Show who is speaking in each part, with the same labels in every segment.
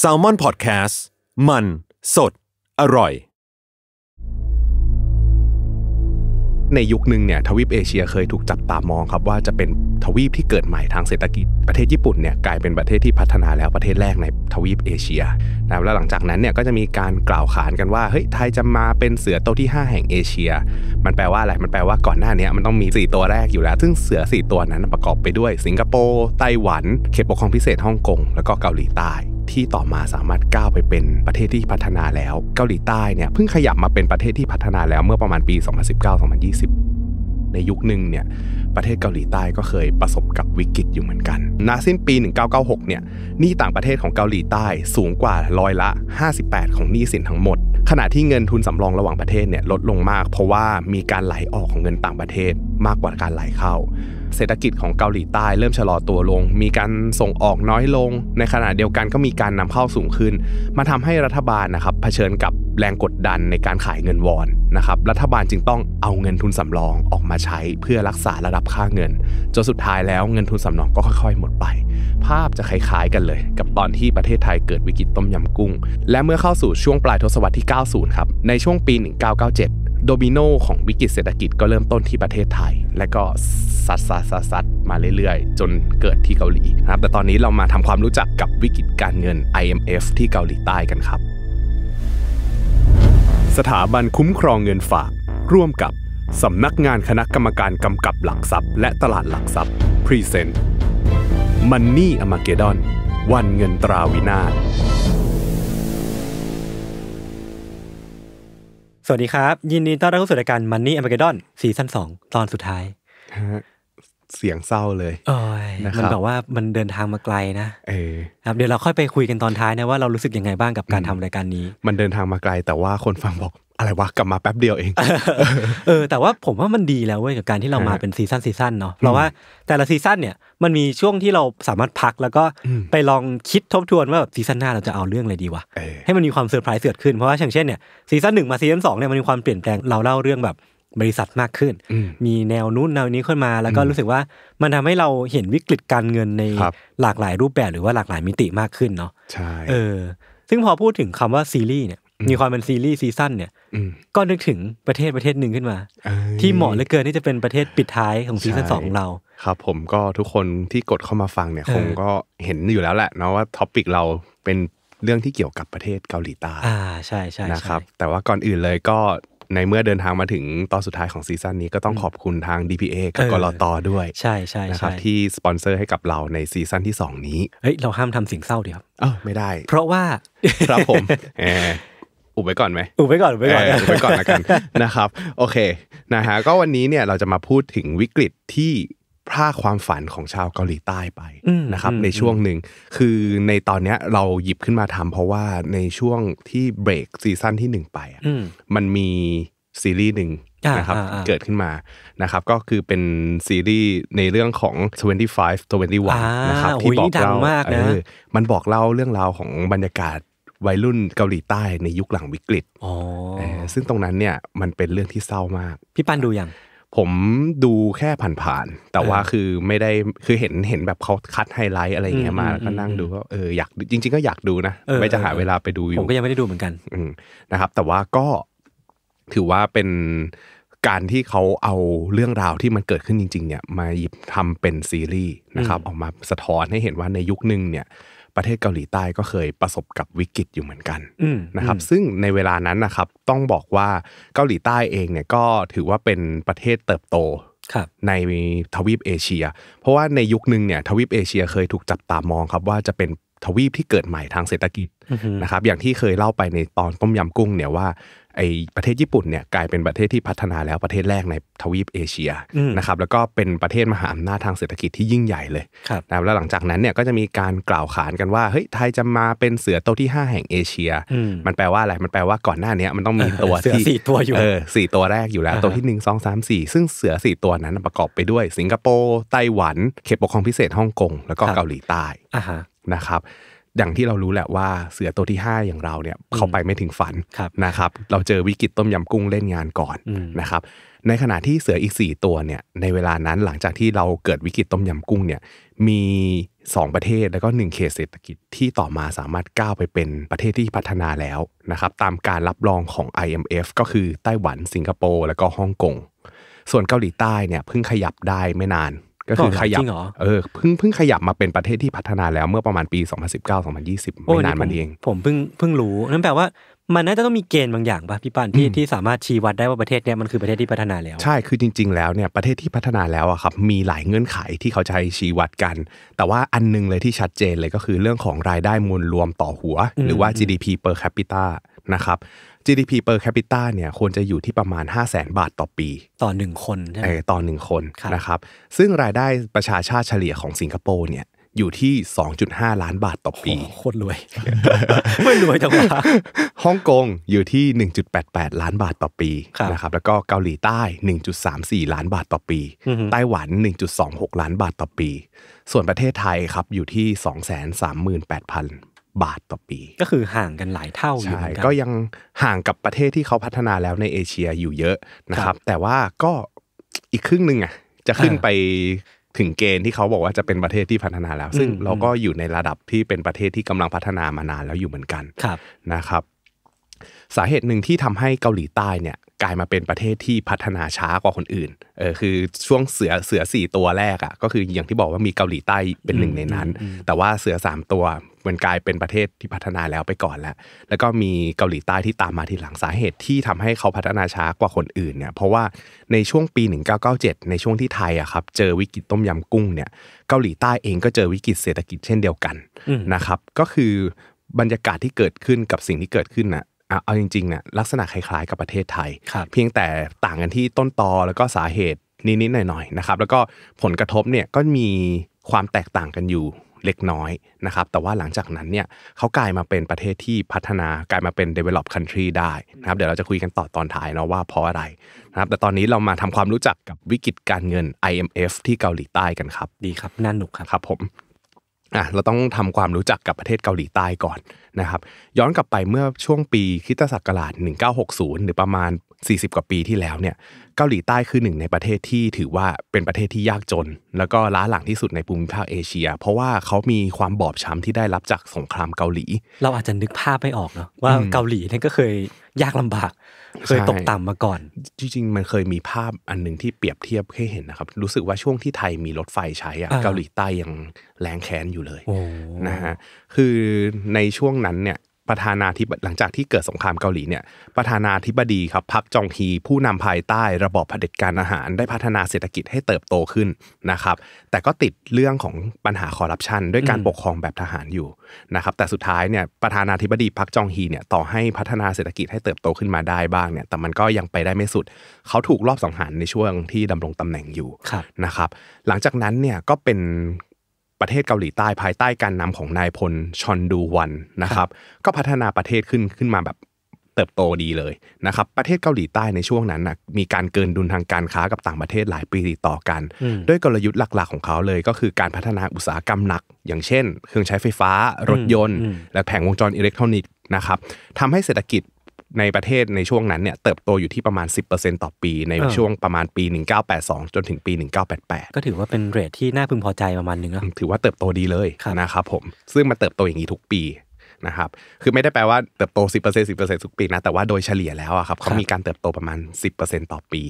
Speaker 1: s a l ม o n PODCAST มันสดอร่อยในยุคนึงเนี่ยทวีปเอเชียเคยถูกจับตามองครับว่าจะเป็นทวีปที่เกิดใหม่ทางเศรษฐกิจ ประเทศญี่ปุ่นเนี่ยกลายเป็นประเทศที่พัฒนาแล้วประเทศแรกในทวีปเอเชียนะแล้วหลังจากนั้นเนี่ยก็จะมีการกล่าวขานกันว่าเฮ้ยไทยจะมาเป็นเสือตที่ 5 แห่งเอเชีย มันแปลว่าอะไรมันแปลว่าก่อนหน้านี้มันต้องมี 4 ตัวแรกอยู่แล้ว ซึ่งเสือ 4 ตัวนั้นประกอบไปด้วยสิงคโปร์ไต้หวัน เขตปกครองพิเศษฮ่องกงแล้วก็เกาหลีใต้ ที่ต่อมาสามารถก้าวไปเป็นประเทศที่พัฒนาแล้วเกาหลีใต้เนี่ยเพิ่งขยับมาเป็นประเทศที่พัฒนาแล้วเมื่อประมาณปี2019-2020 20ในยุคหนึ่งเนี่ยประเทศเกาหลีใต้ก็เคยประสบกับวิกฤตอยู่เหมือนกันณสิ้นปี 1996 เนี่ยหนี้ต่างประเทศของเกาหลีใต้สูงกว่าร้อยละ 58 ของหนี้สินทั้งหมด ขณะที่เงินทุนสำรองระหว่างประเทศเนี่ยลดลงมาก เพราะว่ามีการไหลออกของเงินต่างประเทศมากกว่าการไหลเข้าเศรษฐกิจของเกาหลีใต้ เริ่มชะลอตัวลง มีการส่งออกน้อยลง ในขณะเดียวกันก็มีการนำเข้าสูงขึ้น มาทำให้รัฐบาลนะครับเผชิญกับแรงกดดันในการขายเงินวอนนะครับ รัฐบาลจึงต้องเอาเงินทุนสำรองออกมาใช้เพื่อรักษาระดับค่าเงิน จนสุดท้ายแล้วเงินทุนสำรองก็ค่อยๆหมดไป ภาพจะคล้ายๆกันเลย กับตอนที่ประเทศไทยเกิดวิกฤตต้มยำกุ้ง และเมื่อเข้าสู่ช่วงปลายทศวรรษที่ 90 ครับ ในช่วงปี 1997โดมิโนของวิกฤตเศรษฐกิจก็เริ่มต้นที่ประเทศไทย และก็ซัดซัดซัดซัดมาเรื่อยๆ จนเกิดที่เกาหลีนะครับแต่ตอนนี้เรามาทำความรู้จักกับวิกฤตการเงิน IMF ที่เกาหลีใต้กันครับ สถาบันคุ้มครองเงินฝากร่วมกับสำนักงานคณะกรรมการกำกับหลักทรัพย์ และตลาดหลักทรัพย์พรีเซนต์มันนี่อมาเกดอนวันเงินตราวินาศ
Speaker 2: วัสดีครับยินดีต้อนรับเข้าสู่รายการ Money a m a g e d o n ซีซั่นสองตอนสุดท้ายเสียงเศร้าเลยมันแบบว่ามันเดินทางมาไกลนะเออครับเดี๋ยวเราค่อยไปคุยกันตอนท้ายนะว่าเรารู้สึกยังไงบ้างกับการทำรายการนี้ มันเดินทางมาไกลแต่ว่าคนฟัง
Speaker 1: บอกอะไรวะกลับมาแป๊บเดียวเอง
Speaker 2: เออ แต่ว่าผมว่ามันดีแล้วเว้ยกับการที่เรามาเป็นซีซั่นซีซั่นเนาะเพราะว่าแต่ละซีซั่นเนี่ยมันมีช่วงที่เราสามารถพักแล้วก็ไปลองคิดทบทวนว่าแบบซีซั่นหน้าเราจะเอาเรื่องอะไรดีวะให้มันมีความเซอร์ไพรส์เกิดขึ้นเพราะว่าอย่างเช่นเนี่ยซีซั่นหนึ่งมาซีซั่นสองเนี่ยมันมีความเปลี่ยนแปลงเราเล่าเรื่องแบบบริษัทมากขึ้น มีแนวนู้นแนวนี้ขึ้นมาแล้วก็รู้สึกว่ามันทำให้เราเห็นวิกฤตการเงินในหลากหลายรูปแบบหรือว่าหลากหลายมิติมากขึ้นเนาะใช่เออซึ่งพอพูดถึงคำว่าซีรีส์เนี่ยมีความเป็นซีรีส์ซีซั่นเนี่ย ก็นึกถึงประเทศประเทศหนึ่งขึ้นมาที่เหมาะเหลือเกินที่จะเป็นประเทศปิดท้ายของซีซั่นสองของเรา
Speaker 1: ครับผมก็ทุกคนที่กดเข้ามาฟังเนี่ย คงก็เห็นอยู่แล้วแหละ เนาะว่าท็อปิกเราเป็นเรื่องที่เกี่ยวกับประเทศเกาหลีใต้อ่าใช่ใช่นะครับแต่ว่าก่อนอื่นเลยก็ในเมื่อเดินทางมาถึงตอนสุดท้ายของซีซั่นนี้ก็ต้องขอบคุณทาง DPA กับกรอตอด้วย ใช่ใช่นะครับที่สปอนเซอร์ให้กับเราในซีซั่นที่2นี้ เฮ้ยเราห้ามทำสิ่งเศร้าเดียวัอ้าไม่ได้ เพราะว่า ครับผมอุบไว้ก่อนไหมอุบไว้ก่อนอุบไว้ก่อนอุบไว้ก่อนละกันนะครับโอเคนะฮะก็วันนี้เนี่ยเราจะมาพูดถึงวิกฤตที่พ่าความฝันของชาวเกาหลีใต้ไปนะครับในช่วงหนึ่งคือในตอนนี้เราหยิบขึ้นมาทำเพราะว่าในช่วงที่เบรกซีซั่นที่หนึ่งไปมันมีซีรีส์หนึ่งนะครับเกิดขึ้นมานะครับ ก็คือเป็นซีรีส์ในเรื่องของ25 21นะครับที่บอกเล่ามันบอกเล่าเรื่องราวของบรรยากาศวัยรุ่นเกาหลีใต้ในยุคหลังวิกฤตซึ่งตรงนั้นเนี่ยมันเป็นเรื่องที่เศร้ามาก พี่ปันดูยัง ผมดูแค่ผ่านๆ แต่ว่าคือไม่ได้คือเห็นเห็นแบบเขาคัดไฮไลท์ อะไรเงี้ยมาแล้วก็นั่งดูก็เอออยากจริงๆก็อยากดูนะไม่จะหาเวลาไปดูอยู่ ผมก็ยังไม่ได้ดูเหมือนกัน นะครับแต่ว่าก็ถือว่าเป็นการที่เขาเอาเรื่องราวที่มันเกิดขึ้นจริงๆเนี่ยมาหยิบทำเป็นซีรีส์นะครับออกมาสะท้อนให้เห็นว่าในยุคหนึ่งเนี่ยประเทศเกาหลีใต้ก็เคยประสบกับวิกฤตอยู่เหมือนกันนะครับซึ่งในเวลานั้นนะครับต้องบอกว่าเกาหลีใต้เองเนี่ยก็ถือว่าเป็นประเทศเติบโตในทวีปเอเชีย เพราะว่าในยุคนึงเนี่ยทวีปเอเชียเคยถูกจับตามองครับว่าจะเป็นทวีปที่เกิดใหม่ทางเศรษฐกิจนะครับอย่างที่เคยเล่าไปในตอนต้มยำกุ้งเนี่ยว่าไอประเทศญี่ปุ่นเนี่ยกลายเป็นประเทศที่พัฒนาแล้วประเทศแรกในทวีปเอเชียนะครับแล้วก็เป็นประเทศมหาอำนาจทางเศรษฐกิจที่ยิ่งใหญ่เลยนะแล้วหลังจากนั้นเนี่ยก็จะมีการกล่าวขานกันว่าเฮ้ยไทยจะมาเป็นเสือโตที่ 5 แห่งเอเชีย มันแปลว่าอะไรมันแปลว่าก่อนหน้านี้มันต้องมีตัวที่สี่ตัวอยู่เออสี่ตัวแรกอยู่แล้วตัวที่ 1 2 3 4 ซึ่งเสือ4ตัวนั้นประกอบไปด้วยสิงคโปร์ไต้หวัน เขตปกครองพิเศษฮ่องกงแล้วก็เกาหลีใต้นะครับอย่างที่เรารู้แหละว่าเสือตัวที่5อย่างเราเนี่ยเขาไปไม่ถึงฝันนะครับเราเจอวิกฤตต้มยำกุ้งเล่นงานก่อนนะครับในขณะที่เสืออีก 4 ตัวเนี่ยในเวลานั้นหลังจากที่เราเกิดวิกฤตต้มยำกุ้งเนี่ยมี 2 ประเทศแล้วก็ 1เขตเศรษฐกิจที่ต่อมาสามารถก้าวไปเป็นประเทศที่พัฒนาแล้วนะครับตามการรับรองของ IMF ก็คือไต้หวัน สิงคโปร์แล้วก็ฮ่องกงส่วนเกาหลีใต้เนี่ยเพิ่งขยับได้ไม่นานก็คือขยับเออเพิ่งเพิ่งขยับมาเป็นประเทศที่พัฒนาแล้วเมื่อประมาณปี2019-2020ไม่นานมันเอง ผมเพิ่งเพิ่งรู้นั่นแปลว่ามันน่าจะต้องมีเกณฑ์บางอย่างป่ะพี่
Speaker 2: ปานที่ที่สามารถชี้วัดได้ว่าประเทศเนี้ยมันคือประเทศที่พั
Speaker 1: ฒนาแล้ว ใช่คือจริง ๆแล้วเนี่ยประเทศที่พัฒนาแล้วอะครับ มีหลายเงื่อนไขที่เขาใช้ชี้วัดกัน แต่ว่าอันนึงเลยที่ชัดเจนเลยก็คือเรื่องของรายได้มวลรวมต่อหัว หรือว่า GDP per capita นะครับ GDP per capita เนี่ยควรจะอยู่ที่ประมาณ 5 0 0แสนบาทต่อปีต่อ1คนใช่ไหมต่อ1คนคนะครับซึ่งรายได้ประชาชาติเฉลี่ยของสิงคโปร์เนี่ยอยู่ที่ 2.5 ล้านบาทต่อปีโคตรรวยไม่รวยจังวะฮ่องกงอยู่ที่ 1.88 ล้านบาทต่อปีนะครับแล้วก็เกาหลีใต้ 1.34ล้านบาทต่อปี ไต้หวัน 1.26 ล้านบาทต่อปี ส่วนประเทศไทยครับอยู่ที่238,000บาทต่อปีก็คือห่างกันหลายเท่าอยู่เหมือนกันก็ยังห่างกับประเทศที่เขาพัฒนาแล้วในเอเชียอยู่เยอะนะครับ แต่ว่าก็อีกครึ่งหนึ่งอ่ะจะขึ้นไปถึงเกณฑ์ที่เขาบอกว่าจะเป็นประเทศที่พัฒนาแล้ว ซึ่งเราก็อยู่ในระดับที่เป็นประเทศที่กำลังพัฒนามานานแล้วอยู่เหมือนกันนะครับสาเหตุหนึ่งที่ทำให้เกาหลีใต้เนี่ยกลายมาเป็นประเทศที่พัฒนาช้ากว่าคนอื่น เออคือช่วงเสือเสือสี่ตัวแรกอะ่ะก็คืออย่างที่บอกว่ามีเกาหลีใต้เป็นหนึ่งในนั้น แต่ว่าเสือสามตัวมันกลายเป็นประเทศที่พัฒนาแล้วไปก่อนแล้ว แล้วก็มีเกาหลีใต้ที่ตามมาทีหลังสาเหตุที่ทำให้เขาพัฒนาช้ากว่าคนอื่นเนี่ย เพราะว่าในช่วงปี 1997 ในช่วงที่ไทยอะครับเจอวิกฤตต้มยำกุ้งเนี่ยเกาหลีใต้เองก็เจอวิกฤตเศรษฐกิจเช่นเดียวกันนะครับ ก็คือบรรยากาศที่เกิดขึ้นกับสิ่งที่เกิดขึ้นน่ะเอาจริงๆ เนี่ยลักษณะคล้ายๆ กับประเทศไทย เพียงแต่ต่างกันที่ต้นตอแล้วก็สาเหตุนิดๆหน่อยๆนะครับแล้วก็ผลกระทบเนี่ยก็มีความแตกต่างกันอยู่เล็กน้อยนะครับแต่ว่าหลังจากนั้นเนี่ยเขากลายมาเป็นประเทศที่พัฒนากลายมาเป็น develop country ได้นะครับเดี๋ยวเราจะคุยกันต่อตอนท้ายเนาะว่าเพราะอะไรนะครับแต่ตอนนี้เรามาทำความรู้จักกับวิกฤตการเงิน IMF ที่เกาหลีใต้กันครับ ดีครับน่าหนุกครับครับผมอ่ะเราต้องทำความรู้จักกับประเทศเกาหลีใต้ก่อนนะครับย้อนกลับไปเมื่อช่วงปีคิตศักราช1960 หรือประมาณ 40 กว่าปีที่แล้วเนี่ยเกาหลีใต้คือหนึ่งในประเทศที่ถือว่าเป็นประเทศที่ยากจน แล้วก็ล้าหลังที่สุดในภูมิภาคเอเชีย เพราะว่าเขามีความบอบช้ำที่ได้รับจากสงครามเกาหลี เราอาจจะนึกภาพไม่ออกเนาะว่าเกาหลีนี่ก็เคยยากลำบาก เคยตกต่ำมาก่อน จริงๆ มันเคยมีภาพอันหนึ่งที่เปรียบเทียบให้เห็นนะครับ รู้สึกว่าช่วงที่ไทยมีรถไฟใช้อะเกาหลีใต้ยังแรงแค้นอยู่เลยนะฮะ คือในช่วงนั้นเนี่ยประธานาธิบดีหลังจากที่เกิดสงครามเกาหลีเนี่ยประธานาธิบดีครับพักจองฮีผู้นำภายใต้ระบอบเผด็จการอาหารได้พัฒนาเศรษฐกิจให้เติบโตขึ้นนะครับแต่ก็ติดเรื่องของปัญหาคอร์รัปชัน ด้วยการปกครองแบบทหารอยู่นะครับแต่สุดท้ายเนี่ยประธานาธิบดีพักจองฮีเนี่ยต่อให้พัฒนาเศรษฐกิจให้เติบโตขึ้นมาได้บ้างเนี่ยแต่มันก็ยังไปได้ไม่สุด เขาถูกรอบสังหารในช่วงที่ดำรงตำแหน่งอยู่นะครับหลังจากนั้นเนี่ยก็เป็นประเทศเกาหลีใต้ภายใต้การนำของนายพลชอนดูวันนะครับ ก็พัฒนาประเทศขึ้นขึ้นมาแบบเติบโตดีเลยนะครับประเทศเกาหลีใต้ในช่วงนั้นมีการเกินดุลทางการค้ากับต่างประเทศหลายปีติดต่อกัน ด้วยกลยุทธ์หลักๆ ของเขาเลย ก็คือการพัฒนาอุตสาหกรรมหนัก อย่างเช่น เครื่องใช้ไฟฟ้ารถยนต์ และแผงวงจรอิเล็กทรอนิกส์นะครับทำให้เศรษฐกิจในประเทศในช่วงนั้นเนี่ยเติบโตอยู่ที่ประมาณ 10%ต่อปี ในช่วงประมาณปี 1982จนถึงปี 1988 ก็ถือว่าเป็นเรทที่น่าพึงพอใจประมาณนึงนะถือว่าเติบโตดีเลยนะครับผมซึ่งมาเติบโตอย่างนี้ทุกปีนะครับคือไม่ได้แปลว่าเติบโต 10% 10%ทุกปีนะแต่ว่าโดยเฉลี่ยแล้วครับเขามีการเติบโตประมาณ10%ต่อปี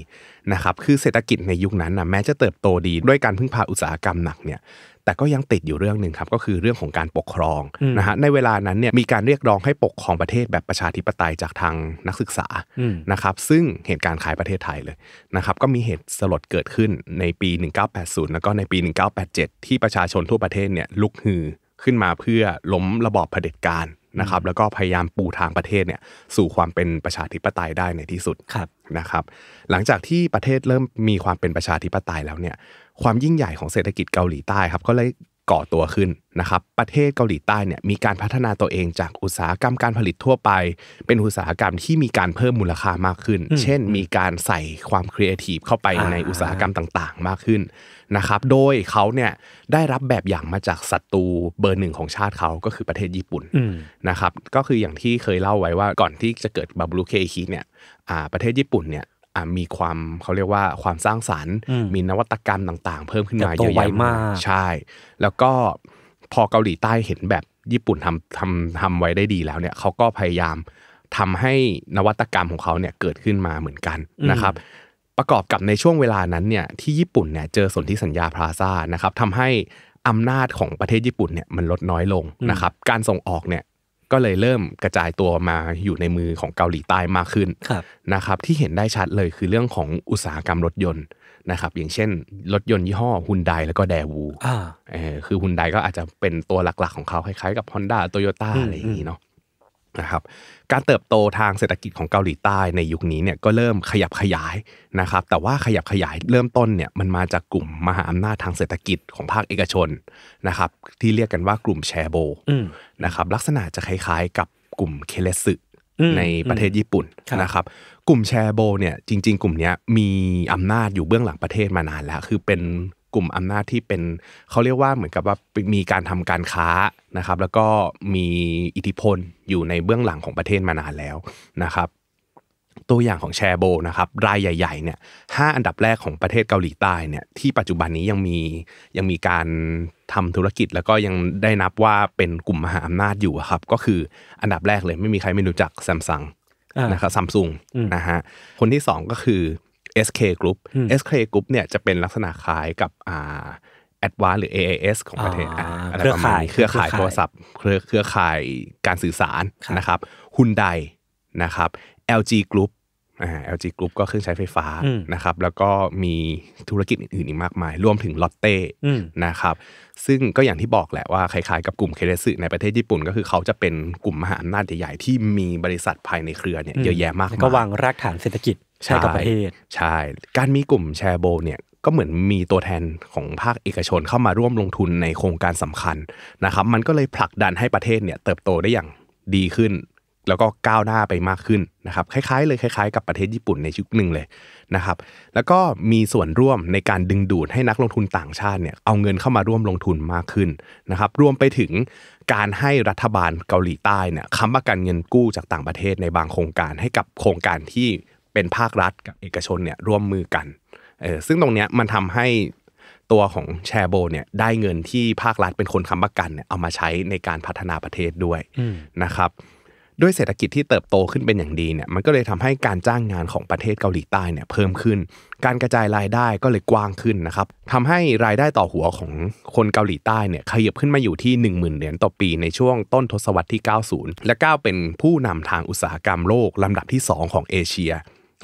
Speaker 1: นะครับคือเศรษฐกิจในยุคนั้นนะแม้จะเติบโตดีด้วยการพึ่งพาอุตสาหกรรมหนักเนี่ยแต่ก็ยังติดอยู่เรื่องหนึ่งครับก็คือเรื่องของการปกครองนะฮะในเวลานั้นเนี่ยมีการเรียกร้องให้ปกครองประเทศแบบประชาธิปไตยจากทางนักศึกษานะครับซึ่งเหตุการณ์ขายประเทศไทยเลยนะครับก็มีเหตุสลดเกิดขึ้นในปี 1980แล้วก็ในปี 1987 ที่ประชาชนทั่วประเทศเนี่ยลุกฮือขึ้นมาเพื่อล้มระบอบเผด็จการนะครับแล้วก็พยายามปูทางประเทศเนี่ยสู่ความเป็นประชาธิปไตยได้ในที่สุดนะครับ หลังจากที่ประเทศเริ่มมีความเป็นประชาธิปไตยแล้วเนี่ยความยิ่งใหญ่ของเศรษฐกิจเกาหลีใต้ครับก็เลยก่อตัวขึ้นนะครับ ประเทศเกาหลีใต้เนี่ยมีการพัฒนาตัวเองจากอุตสาหกรรมการผลิตทั่วไป เป็นอุตสาหกรรมที่มีการเพิ่มมูลค่ามากขึ้น เช่น มีการใส่ความครีเอทีฟเข้าไปในอุตสาหกรรมต่างๆ มากขึ้นนะครับโดยเขาเนี่ยได้รับแบบอย่างมาจากศัตรูเบอร์หนึ่งของชาติเขาก็คือประเทศญี่ปุ่นนะครับก็คืออย่างที่เคยเล่าไว้ว่าก่อนที่จะเกิดบาบูเคคิเนี่ยประเทศญี่ปุ่นเนี่ยมีความเขาเรียกว่าความสร้างสารรค์ มีนวัตกรรมต่างๆ เพิ่มขึ้นมาเยอะแยะมากใช่ แล้วก็พอเกาหลีใต้เห็นแบบญี่ปุ่นทำทำทำไว้ได้ดีแล้วเนี่ยเขาก็พยายามทำให้นวัตกรรมของเขาเนี่ยเกิดขึ้นมาเหมือนกันนะครับ ประกอบกับในช่วงเวลานั้นเนี่ยที่ญี่ปุ่นเนี่ยเจอสนธิสัญญาพลาซ่านะครับทำให้อำนาจของประเทศญี่ปุ่นเนี่ยมันลดน้อยลงนะครับ การส่งออกเนี่ยก็เลยเริ่มกระจายตัวมาอยู่ในมือของเกาหลีใต้มากขึ้นนะครับที่เห็นได้ชัดเลยคือเรื่องของอุตสาหกรรมรถยนต์นะครับอย่างเช่น รถยนต์ยี่ห้อฮุนไดแล้วก็แดวูคือฮุนไดก็อาจจะเป็นตัวหลักๆ ของเขาคล้ายๆกับ Honda t o y ยต้าอะไรอย่างนี้เนาะนะครับการเติบโตทางเศรษฐกิจของเกาหลีใต้ในยุคนี้เนี่ยก็เริ่มขยับขยายนะครับแต่ว่าขยับขยายเริ่มต้นเนี่ยมันมาจากกลุ่มมหาอำนาจทางเศรษฐกิจของภาคเอกชนนะครับที่เรียกกันว่ากลุ่มแชโบนะครับลักษณะจะคล้ายๆกับกลุ่มเคเลสึในประเทศญี่ปุ่นนะครับกลุ่มแชโบเนี่ยจริง ๆกลุ่มนี้มีอำนาจอยู่เบื้องหลังประเทศมานานแล้วคือเป็นกลุ่มอำนาจที่เป็นเขาเรียกว่าเหมือนกับว่ามีการทำการค้านะครับ แล้วก็มีอิทธิพลอยู่ในเบื้องหลังของประเทศมานานแล้วนะครับ ตัวอย่างของแชร์โบนะครับ รายใหญ่ ๆ เนี่ยห้าอันดับแรกของประเทศเกาหลีใต้เนี่ยที่ปัจจุบันนี้ยังมียังมีการทำธุรกิจ แล้วก็ยังได้นับว่าเป็นกลุ่มมหาอำนาจอยู่ครับ ก็คืออันดับแรกเลย ไม่มีใครไม่รู้จักซัมซุงนะครับซัมซุงนะฮะคนที่2ก็คือ SK Group SK Group เนี่ยจะเป็นลักษณะคล้ายกับอ่าแอดวานหรือ AAS ของประเทศอะไรประมาณนี้เครือข่ายโทรศัพท์ เครือข่ายการสื่อสารนะครับฮุนไดนะครับ LG Group อ่า LG Group ก็เครื่องใช้ไฟฟ้านะครับแล้วก็มีธุรกิจอื่นๆอีกมากมาย รวมถึงลอตเต้นะครับซึ่งก็อย่างที่บอกแหละว่าคล้ายๆกับกลุ่มเคเรสึในประเทศญี่ปุ่น ก็คือเขาจะเป็นกลุ่มมหาอำนาจใหญ่ๆที่มีบริษัทภายในเครือเนี่ยเยอะแยะมากมายก็วางรากฐานเศรษฐกิจใช่กับประเทศใช่การมีกลุ่มแชร์โบเนี่ยก็เหมือนมีตัวแทนของภาคเอกชนเข้ามาร่วมลงทุนในโครงการสำคัญนะครับมันก็เลยผลักดันให้ประเทศเนี่ยเติบโตได้อย่างดีขึ้น แล้วก็ก้าวหน้าไปมากขึ้นนะครับ คล้ายๆเลยคล้ายๆกับประเทศญี่ปุ่นในชุดหนึ่งเลยนะครับ แล้วก็มีส่วนร่วมในการดึงดูดให้นักลงทุนต่างชาติเนี่ยเอาเงินเข้ามาร่วมลงทุนมากขึ้นนะครับรวมไปถึงการให้รัฐบาลเกาหลีใต้เนี่ยค้ำประกันเงินกู้จากต่างประเทศในบางโครงการให้กับโครงการที่เป็นภาครัฐกับเอกชนเนี่ยร่วมมือกัน เออซึ่งตรงเนี้ยมันทำให้ตัวของแชร์โบเนี่ยได้เงินที่ภาครัฐเป็นคนค้ำประกันเนี่ยเอามาใช้ในการพัฒนาประเทศด้วยนะครับ ด้วยเศรษฐกิจที่เติบโตขึ้นเป็นอย่างดีเนี่ยมันก็เลยทำให้การจ้างงานของประเทศเกาหลีใต้เนี่ยเพิ่มขึ้น การกระจายรายได้ก็เลยกว้างขึ้นนะครับทำให้รายได้ต่อหัวของคนเกาหลีใต้เนี่ยขยับขึ้นมาอยู่ที่ 10,000 เหรียญต่อปีในช่วงต้นทศวรรษที่ 90 และก้าวเป็นผู้นำทางอุตสาหกรรมโลกลำดับที่ 2 ของเอเชีย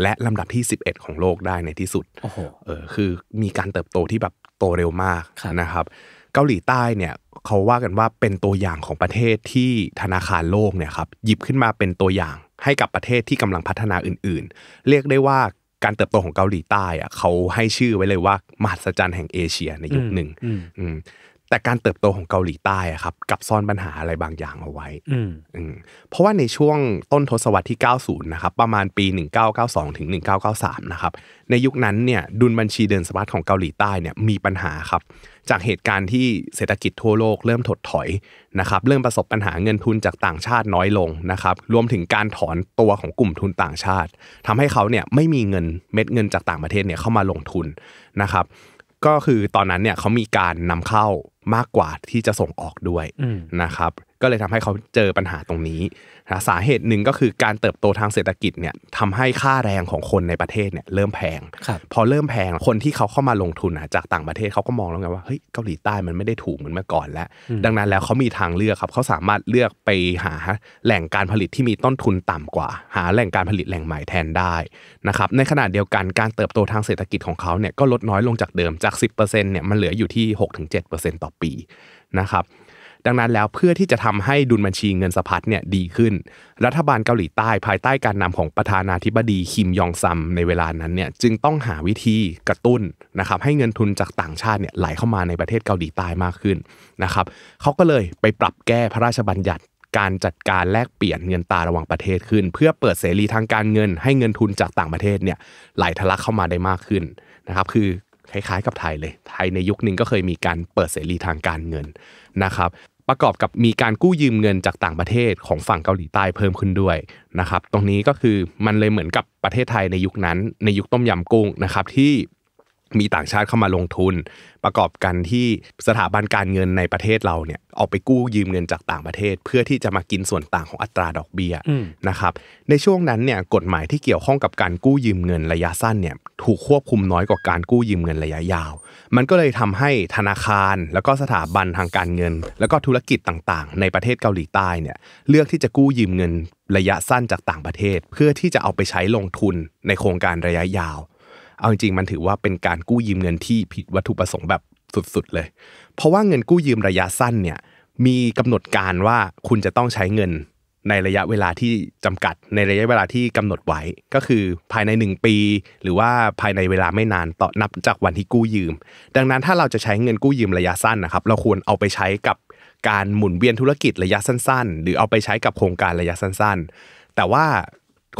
Speaker 1: และลำดับที่11ของโลกได้ในที่สุดเออคือมีการเติบโตที่แบบโตเร็วมากนะครับ เกาหลีใต้เนี่ยเขาว่ากันว่าเป็นตัวอย่างของประเทศที่ธนาคารโลกเนี่ยครับหยิบขึ้นมาเป็นตัวอย่างให้กับประเทศที่กำลังพัฒนาอื่น ๆ เรียกได้ว่าการเติบโตของเกาหลีใต้อะเขาให้ชื่อไว้เลยว่ามหัศจรรย์แห่งเอเชียในยุคหนึ่งแต่การเติบโตของเกาหลีใต้ครับกับซ่อนปัญหาอะไรบางอย่างเอาไว้ เพราะว่าในช่วงต้นทศวรรษที่ 90 นะครับประมาณปี 1992 ถึง 1993 นะครับในยุคนั้นเนี่ย ดุลบัญชีเดินสะพัดของเกาหลีใต้เนี่ยมีปัญหาครับ จากเหตุการณ์ที่เศรษฐกิจทั่วโลกเริ่มถดถอยนะครับเริ่มประสบปัญหาเงินทุนจากต่างชาติน้อยลงนะครับ รวมถึงการถอนตัวของกลุ่มทุนต่างชาติ ทำให้เขาเนี่ยไม่มีเงินเม็ดเงินจากต่างประเทศเนี่ยเข้ามาลงทุนนะครับ ก็คือตอนนั้นเนี่ยเขามีการนำเข้ามากกว่าที่จะส่งออกด้วยนะครับก็เลยทำให้เขาเจอปัญหาตรงนี้นะสาเหตุหนึ่งก็คือการเติบโตทางเศรษฐกิจเนี่ยทำให้ค่าแรงของคนในประเทศเนี่ยเริ่มแพง พอเริ่มแพงคนที่เขาเข้ามาลงทุนจากต่างประเทศเขาก็มองแล้วไงว่าเฮ้ยเกาหลีใต้มันไม่ได้ถูกเหมือนเมื่อก่อนแล้ว ดังนั้นแล้วเขามีทางเลือกครับเขาสามารถเลือกไปหาแหล่งการผลิตที่มีต้นทุนต่ำกว่า หาแหล่งการผลิตแหล่งใหม่แทนได้นะครับ ในขณะเดียวกันการเติบโตทางเศรษฐกิจของเขาเนี่ยก็ลดน้อยลงจากเดิมจาก 10%เนี่ยมันเหลืออยู่ที่ 6-7%ต่อปีนะครับดังนั้นแล้วเพื่อที่จะทำให้ดุลบัญชีเงินสะพัดเนี่ยดีขึ้น รัฐบาลเกาหลีใต้ภายใต้การนำของประธานาธิบดี คิมยองซัมในเวลานั้นเนี่ยจึงต้องหาวิธีกระตุ้นนะครับให้เงินทุนจากต่างชาติเนี่ยไหลเข้ามาในประเทศเกาหลีใต้มากขึ้นนะครับเขาก็เลยไปปรับแก้พระราชบัญญัติการจัดการแลกเปลี่ยนเงินตาระหว่างประเทศขึ้น เพื่อเปิดเสรีทางการเงิน ให้เงินทุนจากต่างประเทศเนี่ยไหลทะลักเข้ามาได้มากขึ้นนะครับคือคล้ายๆกับไทยเลย ไทยในยุคนึงก็เคยมีการเปิดเสรีทางการเงินนะครับประกอบกับมีการกู้ยืมเงินจากต่างประเทศ ของฝั่งเกาหลีใต้เพิ่มขึ้นด้วยนะครับ ตรงนี้ก็คือมันเลยเหมือนกับประเทศไทยในยุคนั้นในยุคต้มยำกุ้งนะครับที่มีต่างชาติเข้ามาลงทุน ประกอบกันที่สถาบันการเงินในประเทศเราเนี่ยออกไปกู้ยืมเงินจากต่างประเทศ เพื่อที่จะมากินส่วนต่างของอัตราดอกเบี้ยนะครับในช่วงนั้นเนี่ยกฎหมายที่เกี่ยวข้องกับการกู้ยืมเงินระยะสั้นเนี่ยถูกควบคุมน้อยกว่าการกู้ยืมเงินระยะยาวมันก็เลยทำให้ธนาคารแล้วก็สถาบันทางการเงิน แล้วก็ธุรกิจต่างๆ ในประเทศเกาหลีใต้เนี่ยเลือกที่จะกู้ยืมเงินระยะสั้นจากต่างประเทศ เพื่อที่จะเอาไปใช้ลงทุนในโครงการระยะยาวเอาจริงๆ มันถือว่าเป็นการกู้ยืมเงินที่ผิดวัตถุประสงค์แบบสุดๆเลย เพราะว่าเงินกู้ยืมระยะสั้นเนี่ยมีกำหนดการว่าคุณจะต้องใช้เงินในระยะเวลาที่จำกัดในระยะเวลาที่กำหนดไว้ ก็คือภายใน1ปี หรือว่าภายในเวลาไม่นานต่อนับจากวันที่กู้ยืม ดังนั้นถ้าเราจะใช้เงินกู้ยืมระยะสั้นนะครับเราควรเอาไปใช้กับการหมุนเวียนธุรกิจระยะสั้นๆ หรือเอาไปใช้กับโครงการระยะสั้นๆ แต่ว่า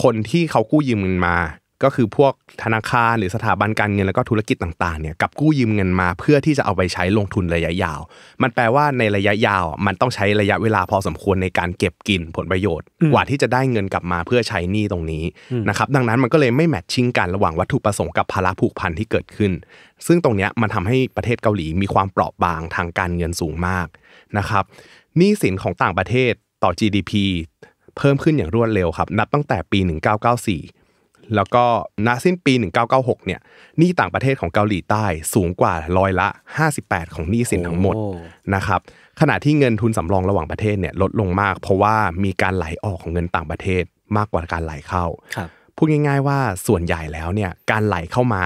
Speaker 1: คนที่เขากู้ยืมเงินมาก็คือพวกธนาคารหรือสถาบันการเงินแล้วก็ธุรกิจต่างๆเนี่ยกับกู้ยืมเงินมา เพื่อที่จะเอาไปใช้ลงทุนระยะยาว มันแปลว่าในระยะยาวมันต้องใช้ระยะเวลาพอสมควรในการเก็บกินผลประโยชน์ กว่าที่จะได้เงินกลับมาเพื่อใช้หนี้ตรงนี้นะครับดังนั้นมันก็เลยไม่แมทชิ่งกันระหว่างวัตถุประสงค์กับภาระผูกพันที่เกิดขึ้น ซึ่งตรงนี้มันทำให้ประเทศเกาหลีมีความเปราะบางทางการเงินสูงมากนะครับหนี้สินของต่างประเทศต่อ GDP เพิ่มขึ้นอย่างรวดเร็วครับนับตั้งแต่ปี 1994แล้วก็ณสิ้นปี 1996เนี่ยหนี้ต่างประเทศของเกาหลีใต้สูงกว่าร้อยละ 58 ของหนี้สินทั้งหมดนะครับขณะที่เงินทุนสำรองระหว่างประเทศเนี่ยลดลงมาก เพราะว่ามีการไหลออกของเงินต่างประเทศมากกว่าการไหลเข้า พูดง่าย ๆว่าส่วนใหญ่แล้วเนี่ยการไหลเข้ามา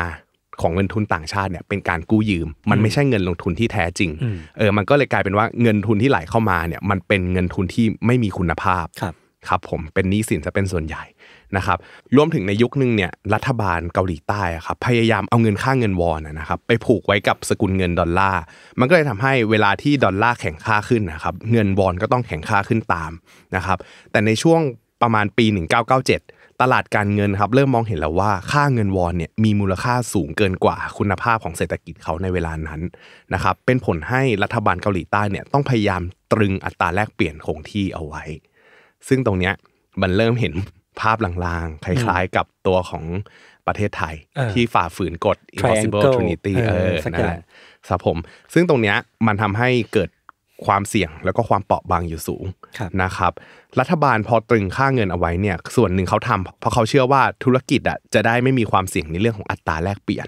Speaker 1: ของเงินทุนต่างชาติเนี่ยเป็นการกู้ยืม มันไม่ใช่เงินลงทุนที่แท้จริงเออมันก็เลยกลายเป็นว่าเงินทุนที่ไหลเข้ามาเนี่ยมันเป็นเงินทุนที่ไม่มีคุณภาพครับผมเป็นหนี้สินจะเป็นส่วนใหญ่นะครับ รวมถึงในยุคนึงเนี่ย รัฐบาลเกาหลีใต้ครับ พยายามเอาเงินค่าเงินวอนนะครับไปผูกไว้กับสกุลเงินดอลลาร์ มันก็เลยทำให้เวลาที่ดอลลาร์แข็งค่าขึ้นนะครับ เงินวอนก็ต้องแข็งค่าขึ้นตามนะครับ แต่ในช่วงประมาณปี 1997 ตลาดการเงินครับ เริ่มมองเห็นแล้วว่าค่าเงินวอนเนี่ย มีมูลค่าสูงเกินกว่าคุณภาพของเศรษฐกิจเขาในเวลานั้นนะครับ เป็นผลให้รัฐบาลเกาหลีใต้เนี่ยต้องพยายามตรึงอัตราแลกเปลี่ยนคงที่เอาไว้ ซึ่งตรงเนี้ยมันเริ่มเห็นภาพลางๆคล้ายๆกับตัวของประเทศไทย ที่ฝ่าฝืนกฎ impossible trinity เออนั่นแหละครับผม ซึ่งตรงเนี้ยมันทำให้เกิดความเสี่ยงแล้วก็ความเปราะบางอยู่สูงนะครับ รัฐบาลพอตรึงค่าเงินเอาไว้เนี่ยส่วนหนึ่งเขาทำเพราะเขาเชื่อว่าธุรกิจอ่ะจะได้ไม่มีความเสี่ยงในเรื่องของอัตราแลกเปลี่ยน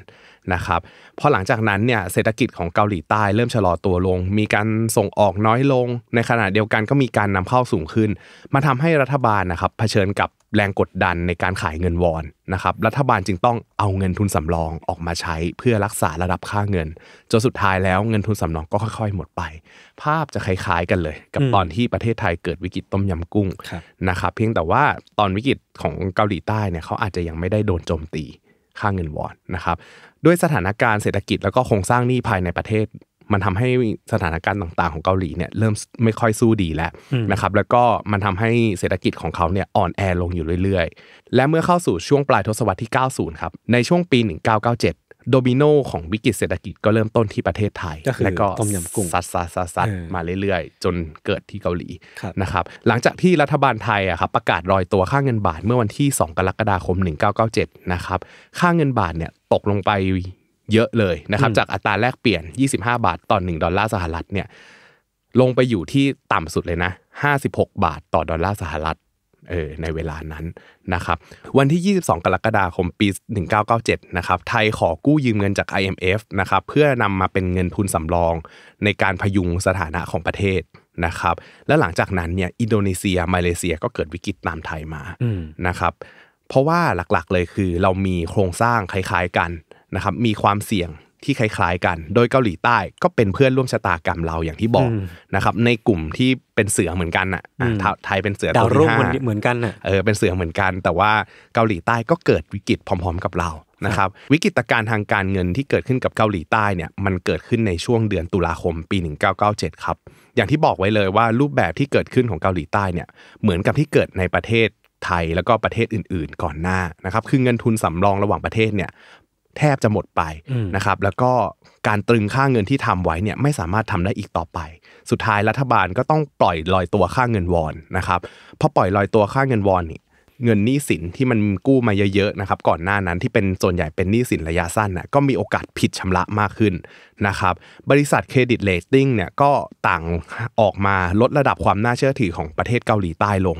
Speaker 1: นะครับพอหลังจากนั้นเนี่ยเศรษฐกิจของเกาหลีใต้เริ่มชะลอตัวลง มีการส่งออกน้อยลง ในขณะเดียวกันก็มีการนำเข้าสูงขึ้น มาทำให้รัฐบาลนะครับเผชิญกับแรงกดดันในการขายเงินวอนนะครับรัฐบาลจึงต้องเอาเงินทุนสำรองออกมาใช้เพื่อรักษาระดับค่าเงินจนสุดท้ายแล้วเงินทุนสำรองก็ค่อยๆ หมดไป ภาพจะคล้าย ๆ กันเลย กับตอนที่ประเทศไทยเกิดวิกฤตต้มยำกุ้งนะครับเพียงแต่ว่าตอนวิกฤตของเกาหลีใต้เนี่ยเขาอาจจะยังไม่ได้โดนโจมตีค่าเงินวอนนะครับด้วยสถานการณ์เศรษฐกิจแล้วก็โครงสร้างหนี้ภายในประเทศ มันทำให้สถานการณ์ต่างๆของเกาหลีเนี่ยเริ่มไม่ค่อยสู้ดีแล้วนะครับแล้วก็มันทำให้เศรษฐกิจของเขาเนี่ยอ่อนแอลงอยู่เรื่อยๆ และเมื่อเข้าสู่ช่วงปลายทศวรรษที่ 90 ครับในช่วงปี 1997โดมิโนของวิกฤตเศรษฐกิจก็เริ่มต้นที่ประเทศไทยแล้วก็ต้มยำกุ้งซัดซัดซัดซัดมาเรื่อย ๆ จนเกิดที่เกาหลีนะครับหลังจากที่รัฐบาลไทยอ่ะครับประกาศรอยตัวค่าเงินบาทเมื่อวันที่ 2 กรกฎาคม 1997นะครับค่าเงินบาทเนี่ยตกลงไปเยอะเลยนะครับจากอัตราแลกเปลี่ยน 25 บาทต่อ1ดอลลาร์สหรัฐเนี่ยลงไปอยู่ที่ต่ำสุดเลยนะ56 บาท ต่อดอลลาร์สหรัฐเออในเวลานั้นนะครับวันที่ 22กรกฎาคมปี 1997นะครับไทยขอกู้ยืมเงินจาก IMF นะครับเพื่อนำมาเป็นเงินทุนสำรองในการพยุงสถานะของประเทศนะครับและหลังจากนั้นเนี่ยอินโดนีเซียมาเลเซียก็เกิดวิกฤตตามไทยมานะครับเพราะว่าหลักๆเลยคือเรามีโครงสร้างคล้าย ๆกันนะครับมีความเสี่ยงที่คล้ายๆกัน โดยเกาหลีใต้ก็เป็นเพื่อนร่วมชะตากรรมเราอย่างที่บอกนะครับ ในกลุ่มที่เป็นเสือเหมือนกันอ่ะไทยเป็นเสือดัวที่าเหมือนกันอ่ะเออเป็นเสือเหมือนกัน แต่ว่าเกาหลีใต้ก็เกิดวิกฤตพร้อม ๆ กับเรานะครับ วิกฤตการทางการเงินที่เกิดขึ้นกับเกาหลีใต้เนี่ยมันเกิดขึ้นในช่วงเดือนตุลาคม ปี 1997 ครับ อย่างที่บอกไว้เลยว่ารูปแบบที่เกิดขึ้นของเกาหลีใต้เนี่ยเหมือนกับที่เกิดในประเทศไทยแล้วก็ประเทศอื่นๆ ก่อนหน้านะครับ คือเงินทุนสำรองระหว่างประเทศเนี่ยแทบจะหมดไปนะครับแล้วก็การตรึงค่าเงินที่ทำไว้เนี่ยไม่สามารถทำได้อีกต่อไป สุดท้ายรัฐบาลก็ต้องปล่อยลอยตัวค่าเงินวอนนะครับพอปล่อยลอยตัวค่าเงินวอนนี่เงินหนี้สินที่มันกู้มาเยอะๆนะครับก่อนหน้านั้นที่เป็นส่วนใหญ่เป็นหนี้สินระยะสั้นน่ะก็มีโอกาสผิดชำระมากขึ้นนะครับบริษัทเครดิตเลตติ้งเนี่ยก็ต่างออกมาลดระดับความน่าเชื่อถือของประเทศเกาหลีใต้ลง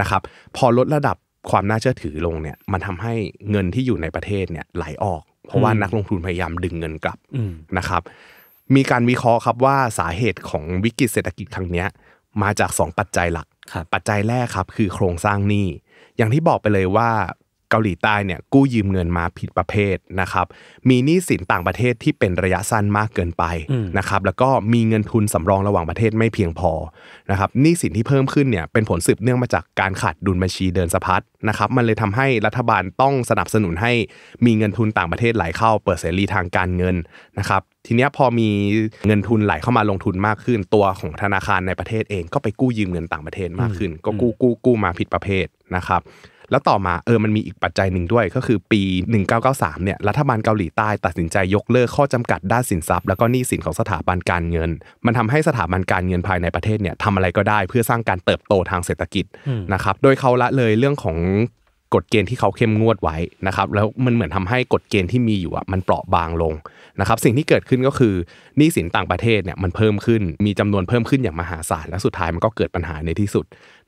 Speaker 1: นะครับพอลดระดับความน่าเชื่อถือลงเนี่ยมันทำให้เงินที่อยู่ในประเทศเนี่ยไหลออกเพราะว่านักลงทุนพยายามดึงเงินกลับนะครับ มีการวิเคราะห์ครับว่าสาเหตุของวิกฤตเศรษฐกิจครั้งนี้มาจาก2ปัจจัยหลัก ปัจจัยแรกครับ คือโครงสร้างหนี้ อย่างที่บอกไปเลยว่าเกาหลีใต้เนี่ยกู้ยืมเงินมาผิดประเภทนะครับ มีหนี้สินต่างประเทศที่เป็นระยะสั้นมากเกินไปนะครับ แล้วก็มีเงินทุนสำรองระหว่างประเทศไม่เพียงพอนะครับ หนี้สินที่เพิ่มขึ้นเนี่ยเป็นผลสืบเนื่องมาจากการขาดดุลบัญชีเดินสะพัดนะครับ มันเลยทำให้รัฐบาลต้องสนับสนุนให้มีเงินทุนต่างประเทศไหลเข้าเปิดเสรีทางการเงินนะครับ ทีนี้พอมีเงินทุนไหลเข้ามาลงทุนมากขึ้น ตัวของธนาคารในประเทศเองก็ไปกู้ยืมเงินต่างประเทศมากขึ้น ก็กู้กู้กู้มาผิดประเภทนะครับแล้วต่อมาเออมันมีอีกปัจจัยหนึ่งด้วยก็คือ ปี 1993เนี่ยรัฐบาลเกาหลีใต้ตัดสินใจยกเลิกข้อจำกัดด้านสินทรัพย์แล้วก็หนี้สินของสถาบันการเงิน มันทำให้สถาบันการเงินภายในประเทศเนี่ยทำอะไรก็ได้เพื่อสร้างการเติบโตทางเศรษฐกิจนะครับโดยเขาละเลยเรื่องของกฎเกณฑ์ที่เขาเข้มงวดไว้นะครับแล้วมันเหมือนทำให้กฎเกณฑ์ที่มีอยู่อ่ะมันเปราะบางลงนะครับ สิ่งที่เกิดขึ้นก็คือหนี้สินต่างประเทศเนี่ยมันเพิ่มขึ้นมีจำนวนเพิ่มขึ้นอย่างมหาศาลและสุดท้ายมันก็เกิดปัญหาในที่สุด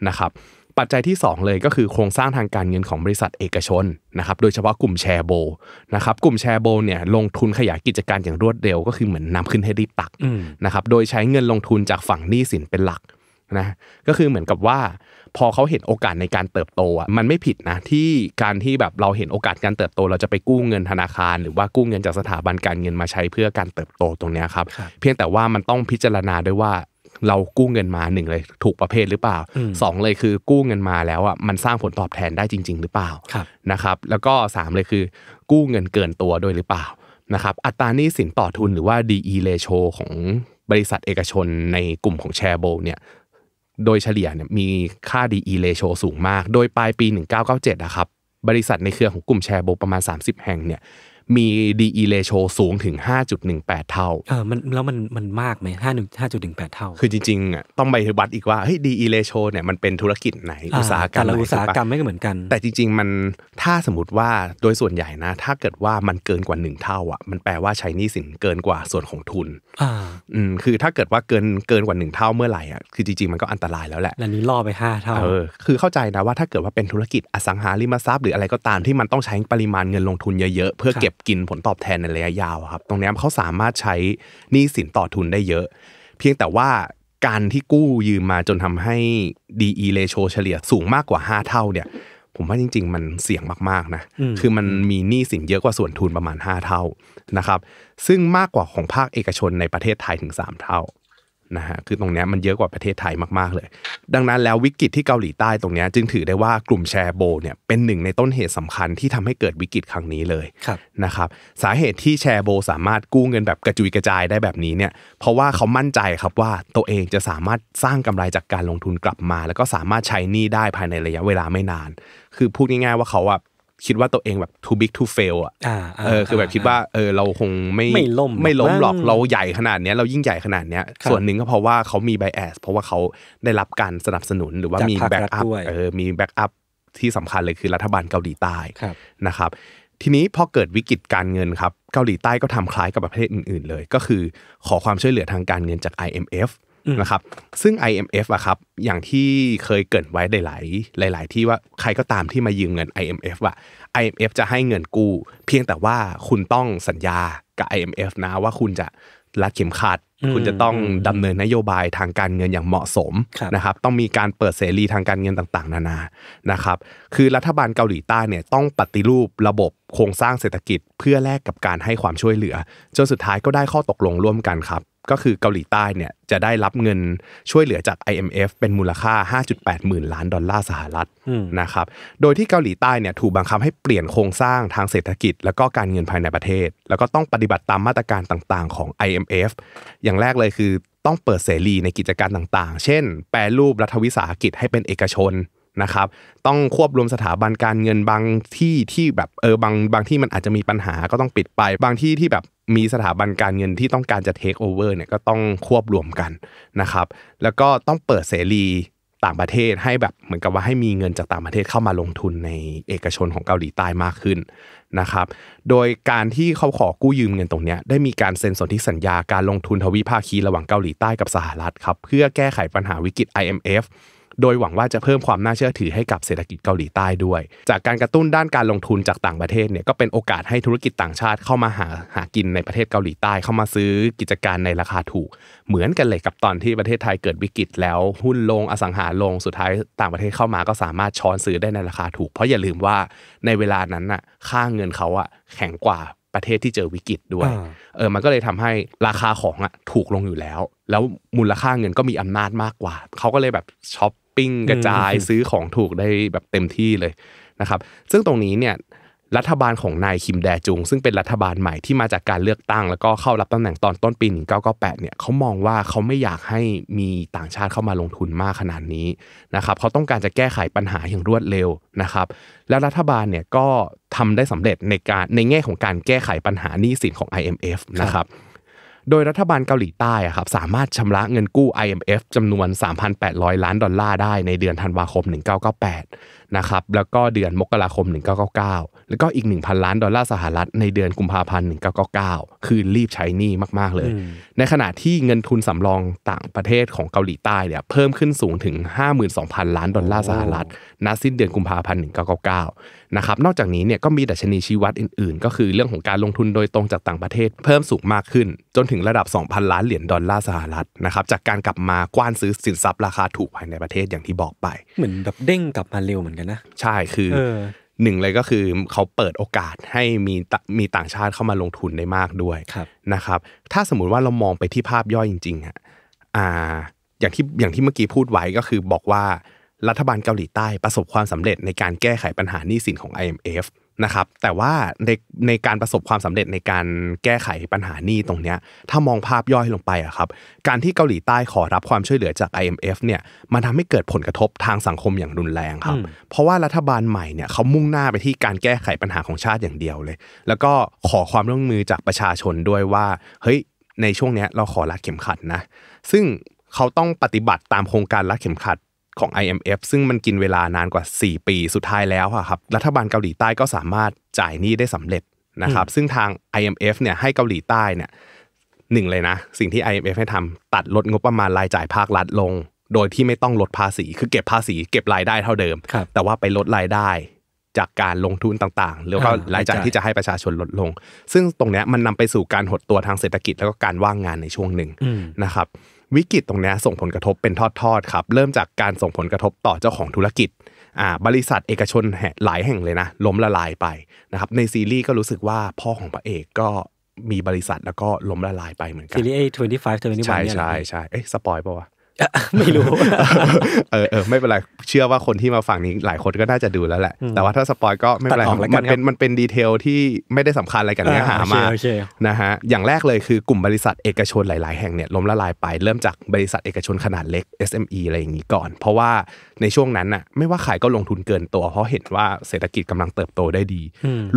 Speaker 1: นะครับปัจจัยที่ 2 เลยก็คือโครงสร้างทางการเงินของบริษัทเอกชนนะครับ โดยเฉพาะกลุ่มแชร์โบนะครับกลุ่มแชร์โบเนี่ยลงทุนขยายกิจการอย่างรวดเร็วก็คือเหมือนนำขึ้นให้รีบตักนะครับโดยใช้เงินลงทุนจากฝั่งหนี้สินเป็นหลักนะก็คือเหมือนกับว่า พอเขาเห็นโอกาสในการเติบโตอ่ะมันไม่ผิดนะที่การที่แบบเราเห็นโอกาสการเติบโตเราจะไปกู้เงินธนาคาร หรือว่ากู้เงินจากสถาบันการเงินมาใช้เพื่อการเติบโตตรงนี้ครับเพียงแต่ว่ามันต้องพิจารณาด้วยว่าเรากู้เงินมาหนึ่งเลยถูกประเภทหรือเปล่าสองเลยคือกู้เงินมาแล้วอ่ะมันสร้างผลตอบแทนได้จริง ๆ หรือเปล่านะครับแล้วก็สามเลยคือกู้เงินเกินตัวด้วยหรือเปล่านะครับอัตราหนี้สินต่อทุนหรือว่า DE ratio ของบริษัทเอกชนในกลุ่มของแชร์โบเนี่ยโดยเฉลี่ยเนี่ยมีค่า DE ratio สูงมาก โดยปลายปี1997นะครับบริษัทในเครือของกลุ่มแชร์โบประมาณ30 แห่งเนี่ยมี DE ratio สูงถึง 5.18 เท่าเออมันแล้วมันมันมากไหมห้าหนึ่งห้าจุดหนึ่งแปดเท่า คือจริงๆอ่ะต้องไปวัดอีกว่าเฮ้ย DE ratio เนี่ยมันเป็นธุรกิจไหนอุตสาหกรรมไหนอุตสาหกรรมไม่เหมือนกัน แต่จริงๆมันถ้าสมมติว่าโดยส่วนใหญ่นะ ถ้าเกิดว่ามันเกินกว่า1เท่าอ่ะมันแปลว่าใช้นี่สินเกินกว่าส่วนของทุนอ่าอืมคือถ้าเกิดว่าเกินเกินกว่า 1 เท่าเมื่อไหร่อ่ะ คือจริงๆมันก็อันตรายแล้วแหละแล้วนี้ล่อไป 5 เท่าเออคือเข้าใจนะว่าถ้าเกิดว่าเป็นธุรกิจอสังหาริมทรัพย์หรืออะไรก็ตามที่มันต้องใช้ปริมาณเงินลงทุนเยอะๆเพื่อเก็บกินผลตอบแทนในระยะยาวครับ ตรงนี้เขาสามารถใช้หนี้สินต่อทุนได้เยอะ เพียงแต่ว่าการที่กู้ยืมมาจนทำให้ DE ratio เฉลี่ยสูงมากกว่า 5 เท่าเนี่ย ผมว่าจริง ๆ มันเสี่ยงมากๆนะคือมันมีหนี้สินเยอะกว่าส่วนทุนประมาณ 5 เท่านะครับซึ่งมากกว่าของภาคเอกชนในประเทศไทยถึง 3 เท่านะฮะ คือตรงนี้มันเยอะกว่าประเทศไทยมากๆเลย ดังนั้นแล้ววิกฤตที่เกาหลีใต้ตรงนี้จึงถือได้ว่ากลุ่มแชร์โบเนี่ยเป็นหนึ่งในต้นเหตุสำคัญที่ทำให้เกิดวิกฤตครั้งนี้เลยนะครับสาเหตุที่แชร์โบสามารถกู้เงินแบบกระจุยกระจายได้แบบนี้เนี่ยเพราะว่าเขามั่นใจครับว่าตัวเองจะสามารถสร้างกำไรจากการลงทุนกลับมา แล้วก็สามารถใช้หนี้ได้ภายในระยะเวลาไม่นาน คือพูดง่ายๆว่าเขาอะคิดว่าตัวเองแบบ too big to fail อ่ะเออ คือแบบคิดว่า เออ เราคงไม่ไม่ล้มไม่ล้มหรอก เราใหญ่ขนาดเนี้ยเรายิ่งใหญ่ขนาดเนี้ยส่วนหนึ่งก็เพราะว่าเขามีไบแอสเพราะว่าเขาได้รับการสนับสนุนหรือว่ามีแบ็กอัพ เออ มีแบ็กอัพที่สำคัญเลยคือรัฐบาลเกาหลีใต้นะครับ ทีนี้พอเกิดวิกฤตการเงินครับ เกาหลีใต้ก็ทำคล้ายกับประเทศอื่น ๆเลย ก็คือขอความช่วยเหลือทางการเงินจาก IMF นะครับซึ่ง IMF อะครับอย่างที่เคยเกิดไว้หลายหลายที่ว่าใครก็ตามที่มายืมเงิน IMF อะ IMF จะให้เงินกู้เพียงแต่ว่าคุณต้องสัญญากับ IMF นะว่าคุณจะรัดเข็มขัดคุณจะต้องดำเนินนโยบายทางการเงินอย่างเหมาะสมนะครับต้องมีการเปิดเสรีทางการเงินต่างๆ นานานะครับคือรัฐบาลเกาหลีใต้เนี่ยต้องปฏิรูประบบโครงสร้างเศรษฐกิจเพื่อแลกกับการให้ความช่วยเหลือจนสุดท้ายก็ได้ข้อตกลงร่วมกันครับก็คือเกาหลีใต้เนี่ยจะได้รับเงินช่วยเหลือจาก IMF เป็นมูลค่า 5.8หมื่นล้านดอลลาร์สหรัฐนะครับ โดยที่เกาหลีใต้เนี่ยถูกบังคับให้เปลี่ยนโครงสร้างทางเศรษฐกิจ แล้วก็การเงินภายในประเทศ แล้วก็ต้องปฏิบัติตามมาตรการต่างๆ ของ IMF อย่างแรกเลยคือต้องเปิดเสรีในกิจการต่างๆ เช่น แปรรูปรัฐวิสาหกิจให้เป็นเอกชนนะครับต้องควบรวมสถาบันการเงินบางที่ที่แบบเออบางบางที่มันอาจจะมีปัญหาก็ต้องปิดไปบางที่ที่แบบมีสถาบันการเงินที่ต้องการจะเทคโอเวอร์เนี่ยก็ต้องควบรวมกันนะครับแล้วก็ต้องเปิดเสรีต่างประเทศให้แบบ เหมือนกับว่าให้มีเงินจากต่างประเทศเข้ามาลงทุนในเอกชนของเกาหลีใต้มากขึ้นนะครับโดยการที่เขาขอกู้ยืมเงินตรงนี้ ได้มีการเซ็นสนธิสัญญาการลงทุนทวิภาคีระหว่างเกาหลีใต้กับสหรัฐครับเพื่อแก้ไขปัญหาวิกฤต IMF โดยหวังว่าจะเพิ่มความน่าเชื่อถือให้กับเศรษฐกิจเกาหลีใต้ด้วย จากการกระตุ้นด้านการลงทุนจากต่างประเทศเนี่ยก็เป็นโอกาสให้ธุรกิจต่างชาติ เข้ามาหาหากินในประเทศเกาหลีใต้เข้ามาซื้อกิจการในราคาถูก เหมือนกันเลยกับตอนที่ประเทศไทยเกิดวิกฤตแล้ว หุ้นลงอสังหาลงสุดท้ายต่างประเทศเข้ามา ก็สามารถช้อนซื้อได้ในราคาถูกเพราะอย่าลืมว่าในเวลานั้นน่ะค่าเงินเขาอะแข็งกว่าประเทศที่เจอวิกฤตด้วยเออมันก็เลยทำให้ราคาของอ่ะถูกลงอยู่แล้ว แล้วมูลค่าเงินก็มีอำนาจมากกว่าเขาก็เลยแบบช็อปปิ้งกระจายซื้อของถูกได้แบบเต็มที่เลยนะครับ ซึ่งตรงนี้เนี่ยรัฐบาลของนายคิมแดจุงซึ่งเป็นรัฐบาลใหม่ที่มาจากการเลือกตั้งแล้วก็เข้ารับตำแหน่งตอนต้นปี1998เนี่ยเขามองว่าเขาไม่อยากให้มีต่างชาติเข้ามาลงทุนมากขนาดนี้นะครับเขาต้องการจะแก้ไขปัญหาอย่างรวดเร็วนะครับ แล้วรัฐบาลเนี่ยก็ทำได้สำเร็จในการในแง่ของการแก้ไขปัญหานี้สินของ IMF นะครับรบโดยรัฐบาลเกาหลีใต้ครับสามารถชำระเงินกู้ IMF จำนวน 3,800 ล้านดอลลาร์ได้ในเดือนธันวาคม 1998นะครับแล้วก็เดือนมกราคม1999แล้วก็อีก1,000 ล้านดอลลาร์สหรัฐในเดือนกุมภาพันธ์1999คือรีบใช้หนี้มากๆเลย ในขณะที่เงินทุนสำรองต่างประเทศของเกาหลีใต้เนี่ยเพิ่มขึ้นสูงถึง 52,000 ล้านดอลลาร์สหรัฐณสิ้นเดือนกุมภาพันธ์1999นะครับนอกจากนี้เนี่ยก็มีดัชนีชี้วัดอื่นๆ ก็คือเรื่องของการลงทุนโดยตรงจากต่างประเทศ เพิ่มสูงมากขึ้น จนถึงระดับ 2,000 ล้านเหรียญดอลลาร์สหรัฐนะครับจากการกลับมากว้านซื้อสินทรัพย์ราคาถูกภายในประเทศอย่างที่บอกไปเหมือนแบบเด้งกลับมาเร็วเหมือนกันกันนะใช่คือหนึ่งเลยก็คือเขาเปิดโอกาสให้มีมีต่างชาติเข้ามาลงทุนได้มากด้วยนะครับ ถ้าสมมุติว่าเรามองไปที่ภาพย่อยจริงๆอ่ะอ่าอย่างที่อย่างที่เมื่อกี้พูดไว้ก็คือบอกว่ารัฐบาลเกาหลีใต้ประสบความสำเร็จในการแก้ไขปัญหาหนี้สินของ IMF นะครับแต่ว่าในในการประสบความสำเร็จในการแก้ไขปัญหานี้ตรงเนี้ยถ้ามองภาพย่อยลงไปอะครับการที่เกาหลีใต้ขอรับความช่วยเหลือจาก IMF เนี่ยมันทาให้เกิดผลกระทบทางสังคมอย่างรุนแรงครับเพราะว่ารัฐบาลใหม่เนี่ยเขามุ่งหน้าไปที่การแก้ไขปัญหาของชาติอย่างเดียวเลย แล้วก็ขอความร่วมมือจากประชาชนด้วยว่าเฮ้ยในช่วงเนี้ยเราขอรัดเข็มขัดนะซึ่งเขาต้องปฏิบัติตามโครงการรัดเข็มขัดของ IMF ซึ่งมันกินเวลานานกว่า 4 ปีสุดท้ายแล้วครับ รัฐบาลเกาหลีใต้ก็สามารถจ่ายหนี้ได้สำเร็จนะครับ ซึ่งทาง IMF เนี่ยให้เกาหลีใต้เนี่ยหนึ่งเลยนะสิ่งที่ IMF ให้ทำตัดลดงบประมาณรายจ่ายภาครัฐลง โดยที่ไม่ต้องลดภาษีคือเก็บภาษีเก็บรายได้เท่าเดิม แต่ว่าไปลดรายได้จากการลงทุนต่างๆแล้วก็รายจ่ายที่จะให้ประชาชนลดลง ซึ่งตรงนี้มันนำไปสู่การหดตัวทางเศรษฐกิจแล้วก็การว่างงานในช่วงหนึ่งนะครับวิกฤตตรงนี้ส่งผลกระทบเป็นทอดๆครับเริ่มจากการส่งผลกระทบต่อเจ้าของธุรกิจอ่าบริษัทเอกชนหลายแห่งเลยนะ ล้มละลายไปนะครับในซีรีส์ก็รู้สึกว่าพ่อของพระเอกก็มีบริษัทแล้วก็ล้มละลายไปเหมือนกันซีรีส์ A25 21ใช่ใช่ใช่เอ๊ะสปอยปะวะไม่รู้เออเออไม่เป็นไร เชื่อว่าคนที่มาฝั่งนี้หลายคนก็น่าจะดูแล้วแหละแต่ว่าถ้าสปอยก็ไม่เป็นไรมันเป็นมันเป็นดีเทลที่ไม่ได้สำคัญอะไรกันเนื้อหามานะฮะอย่างแรกเลยคือกลุ่มบริษัทเอกชนหลายๆแห่งเนี่ยล้มละลายไปเริ่มจากบริษัทเอกชนขนาดเล็ก SME อะไรอย่างนี้ก่อน เพราะว่าในช่วงนั้นอ่ะไม่ว่าขายก็ลงทุนเกินตัว เพราะเห็นว่าเศรษฐกิจกำลังเติบโตได้ดี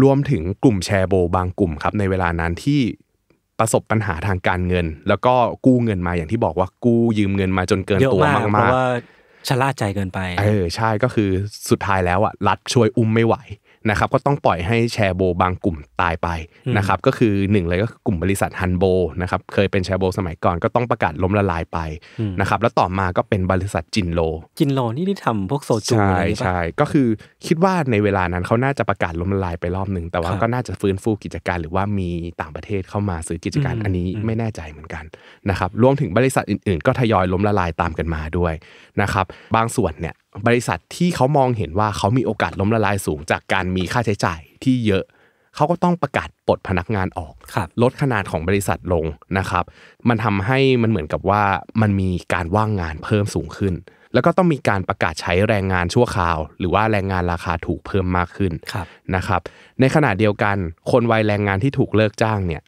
Speaker 1: รวมถึงกลุ่มแชร์โบบางกลุ่มครับในเวลานั้นที่ประสบปัญหาทางการเงิน แล้วก็กู้เงินมาอย่างที่บอกว่ากู้ยืมเงินมาจนเกินตัวมากมเพราะว่า
Speaker 2: ชะล่าใจเกินไ
Speaker 1: ปเออใช่ก็คือสุดท้ายแล้วอ่ะรัฐช่วยอุ้มไม่ไหวนะครับก็ต้องปล่อยให้แชร์โบบางกลุ่มตายไปนะครับก็คือหนึ่งเลยก็กลุ่มบริษัทฮันโบนะครับเคยเป็นแชร์โบสมัยก่อนก็ต้องประกาศล้มละลายไปนะครับแล้วต่อมาก็เป็นบริษัทจินโลจินโลนี่ที่ทำพวกโซจูใช่ใช่ก็คือคิดว่าในเวลานั้น เขาน่าจะประกาศล้มละลายไปรอบหนึ่งแต่ว่าก็น่าจะฟื้นฟูกิจการหรือว่ามีต่างประเทศเข้ามาซื้อกิจการอันนี้ไม่แน่ใจเหมือนกันนะครับรวมถึงบริษัทอื่นๆ ก็ทยอยล้มละลายตามกันมาด้วยนะครับ บางส่วนเนี่ยบริษัทที่เขามองเห็นว่าเขามีโอกาสล้มละลายสูง จากการมีค่าใช้จ่ายที่เยอะ เขาก็ต้องประกาศปลดพนักงานออก ลดขนาดของบริษัทลงนะครับ มันทำให้มันเหมือนกับว่ามันมีการว่างงานเพิ่มสูงขึ้น แล้วก็ต้องมีการประกาศใช้แรงงานชั่วคราว หรือว่าแรงงานราคาถูกเพิ่มมากขึ้นนะครับ ในขณะเดียวกันคนวัยแรงงานที่ถูกเลิกจ้างเนี่ย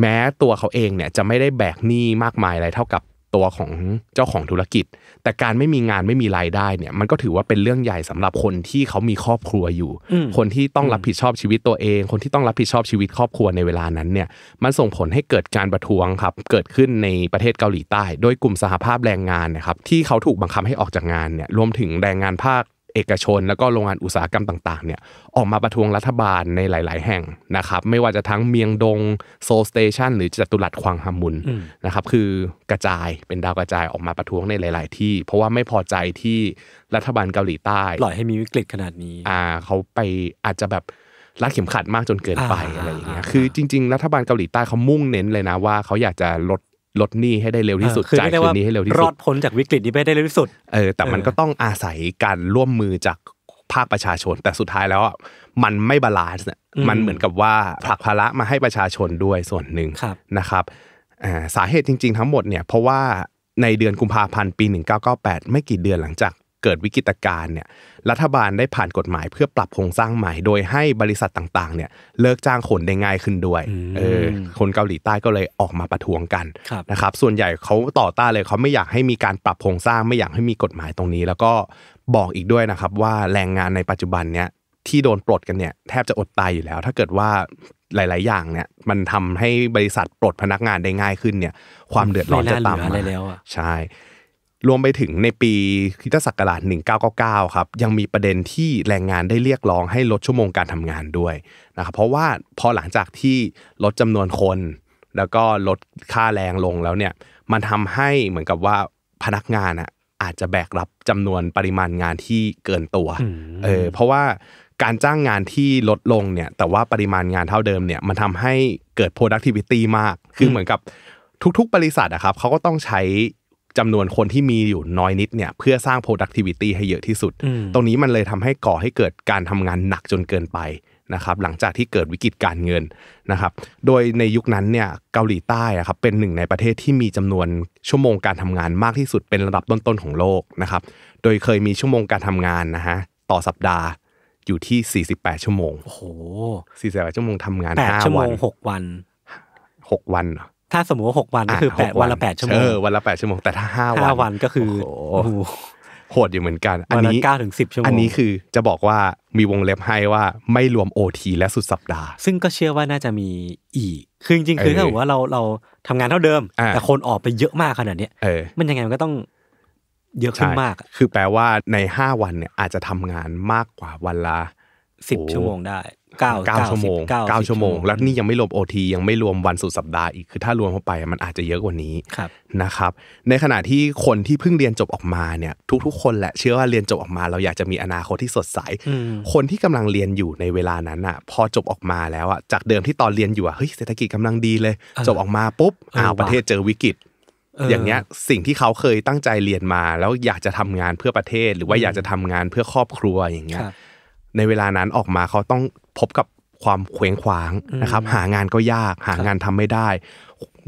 Speaker 1: แม้ตัวเขาเองเนี่ยจะไม่ได้แบกหนี้มากมายอะไร เท่ากับตัวของเจ้าของธุรกิจแต่การไม่มีงานไม่มีรายได้เนี่ยมันก็ถือว่าเป็นเรื่องใหญ่สำหรับคนที่เขามีครอบครัวอยู่ คนที่ต้องรับผิดชอบชีวิตตัวเอง คนที่ต้องรับผิดชอบชีวิตครอบครัวในเวลานั้นเนี่ยมันส่งผลให้เกิดการประท้วงครับเกิดขึ้นในประเทศเกาหลีใต้ โดยกลุ่มสหภาพแรงงานนะครับที่เขาถูกบังคับให้ออกจากงานเนี่ยรวมถึงแรงงานภาคเอกชนแล้วก็โรงงานอุตสาหกรรมต่างๆเนี่ยออกมาประท้วงรัฐบาลในหลาย ๆ แห่งนะครับไม่ว่าจะทั้งเมียงดงโซลสเตชันหรือจตุรัสควางฮามุนนะครับคือกระจายเป็นดาวกระจายออกมาประท้วงในหลาย ๆ ที่เพราะว่าไม่พอใจที่รัฐบาลเกาหลีใต้ปล่อยให้มีวิกฤตขนาดนี้อ่าเขาไปอาจจะแบบรัดเข็มขัดมากจนเกินไปอะไรอย่างเงี้ยคือจริงๆ รัฐบาลเกาหลีใต้เขามุ่งเน้นเลยนะว่าเขาอยากจะลดลดหนี้ให้ได้เร็วที่สุดจ่ายคืนนี้ให้เร็วที่สุดรอดพ้นจากวิกฤตนี้ไปได้เร็วที่สุด เออ แต่มันก็ต้องอาศัยการร่วมมือจากภาคประชาชน แต่สุดท้ายแล้วมันไม่บาลานซ์มันเหมือนกับว่าผลักภาระมาให้ประชาชนด้วยส่วนหนึ่งนะครับสาเหตุจริง ๆ ทั้งหมดเนี่ย เพราะว่าในเดือนกุมภาพันธ์ปี 1998 ไม่กี่เดือนหลังจากเกิดวิกฤตการณ์เนี่ยรัฐบาลได้ผ่านกฎหมาย เพื่อปรับโครงสร้างใหม่ โดยให้บริษัทต่าง ๆ เนี่ย เลิกจ้างคนได้ง่ายขึ้นด้วย เออ คนเกาหลีใต้ก็เลยออกมาประท้วงกันนะครับ ส่วนใหญ่เขาต่อต้านเลยเขาไม่อยากให้มีการปรับโครงสร้างไม่อยากให้มีกฎหมายตรงนี้ แล้วก็บอกอีกด้วยนะครับ ว่าแรงงานในปัจจุบันเนี่ยที่โดนปลดกันเนี่ยแทบจะอดตายอยู่แล้ว ถ้าเกิดว่าหลาย ๆ อย่างเนี่ยมันทำให้บริษัทปลดพนักงานได้ง่ายขึ้นเนี่ย ความเดือดร้อนจะตามมาใช่รวมไปถึงในปีคิตศักราช1999ครับยังมีประเด็นที่แรงงานได้เรียกร้องให้ลดชั่วโมงการทำงานด้วยนะครับเพราะว่าพอหลังจากที่ลดจำนวนคน แล้วก็ลดค่าแรงลงแล้วเนี่ยมันทำให้เหมือนกับว่าพนักงานอะอาจจะแบกรับจำนวนปริมาณงานที่เกินตัวเออเพราะว่าการจ้างงานที่ลดลงเนี่ยแต่ว่าปริมาณงานเท่าเดิมเนี่ยมันทำให้เกิด productivity มากคือเหมือนกับทุกๆ บริษัทอะครับเขาก็ต้องใช้จำนวนคนที่มีอยู่น้อยนิดเนี่ยเพื่อสร้าง productivity ให้เยอะที่สุด ตรงนี้มันเลยทำให้ก่อให้เกิดการทำงานหนักจนเกินไปนะครับ หลังจากที่เกิดวิกฤตการเงินนะครับ โดยในยุคนั้นเนี่ยเกาหลีใต้ครับเป็นหนึ่งในประเทศที่มีจำนวนชั่วโมงการทำงานมากที่สุดเป็นระดับต้นๆของโลกนะครับ โดยเคยมีชั่วโมงการทำงานนะฮะต่อสัปดาห์อยู่ที่ 48 ชั่วโมง โอ้โห 48 ชั่วโมงทำงาน5วันชั่วโมง6วัน 6 วันถ้าสมมติว่าหกวันก็คือแปดวันละแปดชั่วโมง เออวันละแปดชั่วโมงแต่ถ้าห้าวันห้าวันก็คือโอ้โหโหดอยู่เหมือนกัน อันนี้เก้าถึงสิบชั่วโมงอันนี้คือ จะบอกว่ามีวงเล็บให้ว่าไม่รวมโอทีและสุดสัปดาห์ ซึ่งก็เชื่อว่าน่าจะมีอีกคือจริงๆคือถ้าบอกว่าเราเราทำงานเท่าเดิม แต่คนออกไปเยอะมากขนาดนี้มันยังไงมันก็ต้องเยอะขึ้นมากคือแปลว่าในห้าวันเนี่ยอาจจะทำงานมากกว่าวันละสิบชั่วโมงได้เก้าชั่วโมงเก้าชั่วโมงแล้วนี่ยังไม่รวมโอทียังไม่รวมวันสุดสัปดาห์อีกคือถ้ารวมเข้าไปมันอาจจะเยอะกว่านี้นะครับ ในขณะที่คนที่เพิ่งเรียนจบออกมาเนี่ย ทุก ๆคนแหละ เชื่อว่าเรียนจบออกมา เราอยากจะมีอนาคตที่สดใสคนที่กำลังเรียนอยู่ในเวลานั้นอ่ะ พอจบออกมาแล้วอ่ะจากเดิมที่ตอนเรียนอยู่อ่ะเฮ้ยเศรษฐกิจกำลังดีเลยจบออกมาปุ๊บอ้าวประเทศเจอวิกฤตอย่างเงี้ยสิ่งที่เขาเคยตั้งใจเรียนมาแล้วอยากจะทำงานเพื่อประเทศหรือว่าอยากจะทำงานเพื่อครอบครัวอย่างเงี้ยในเวลานั้นออกมาเขาต้องพบกับความเคว้งคว้างนะครับ หางานก็ยากหางานทำไม่ได้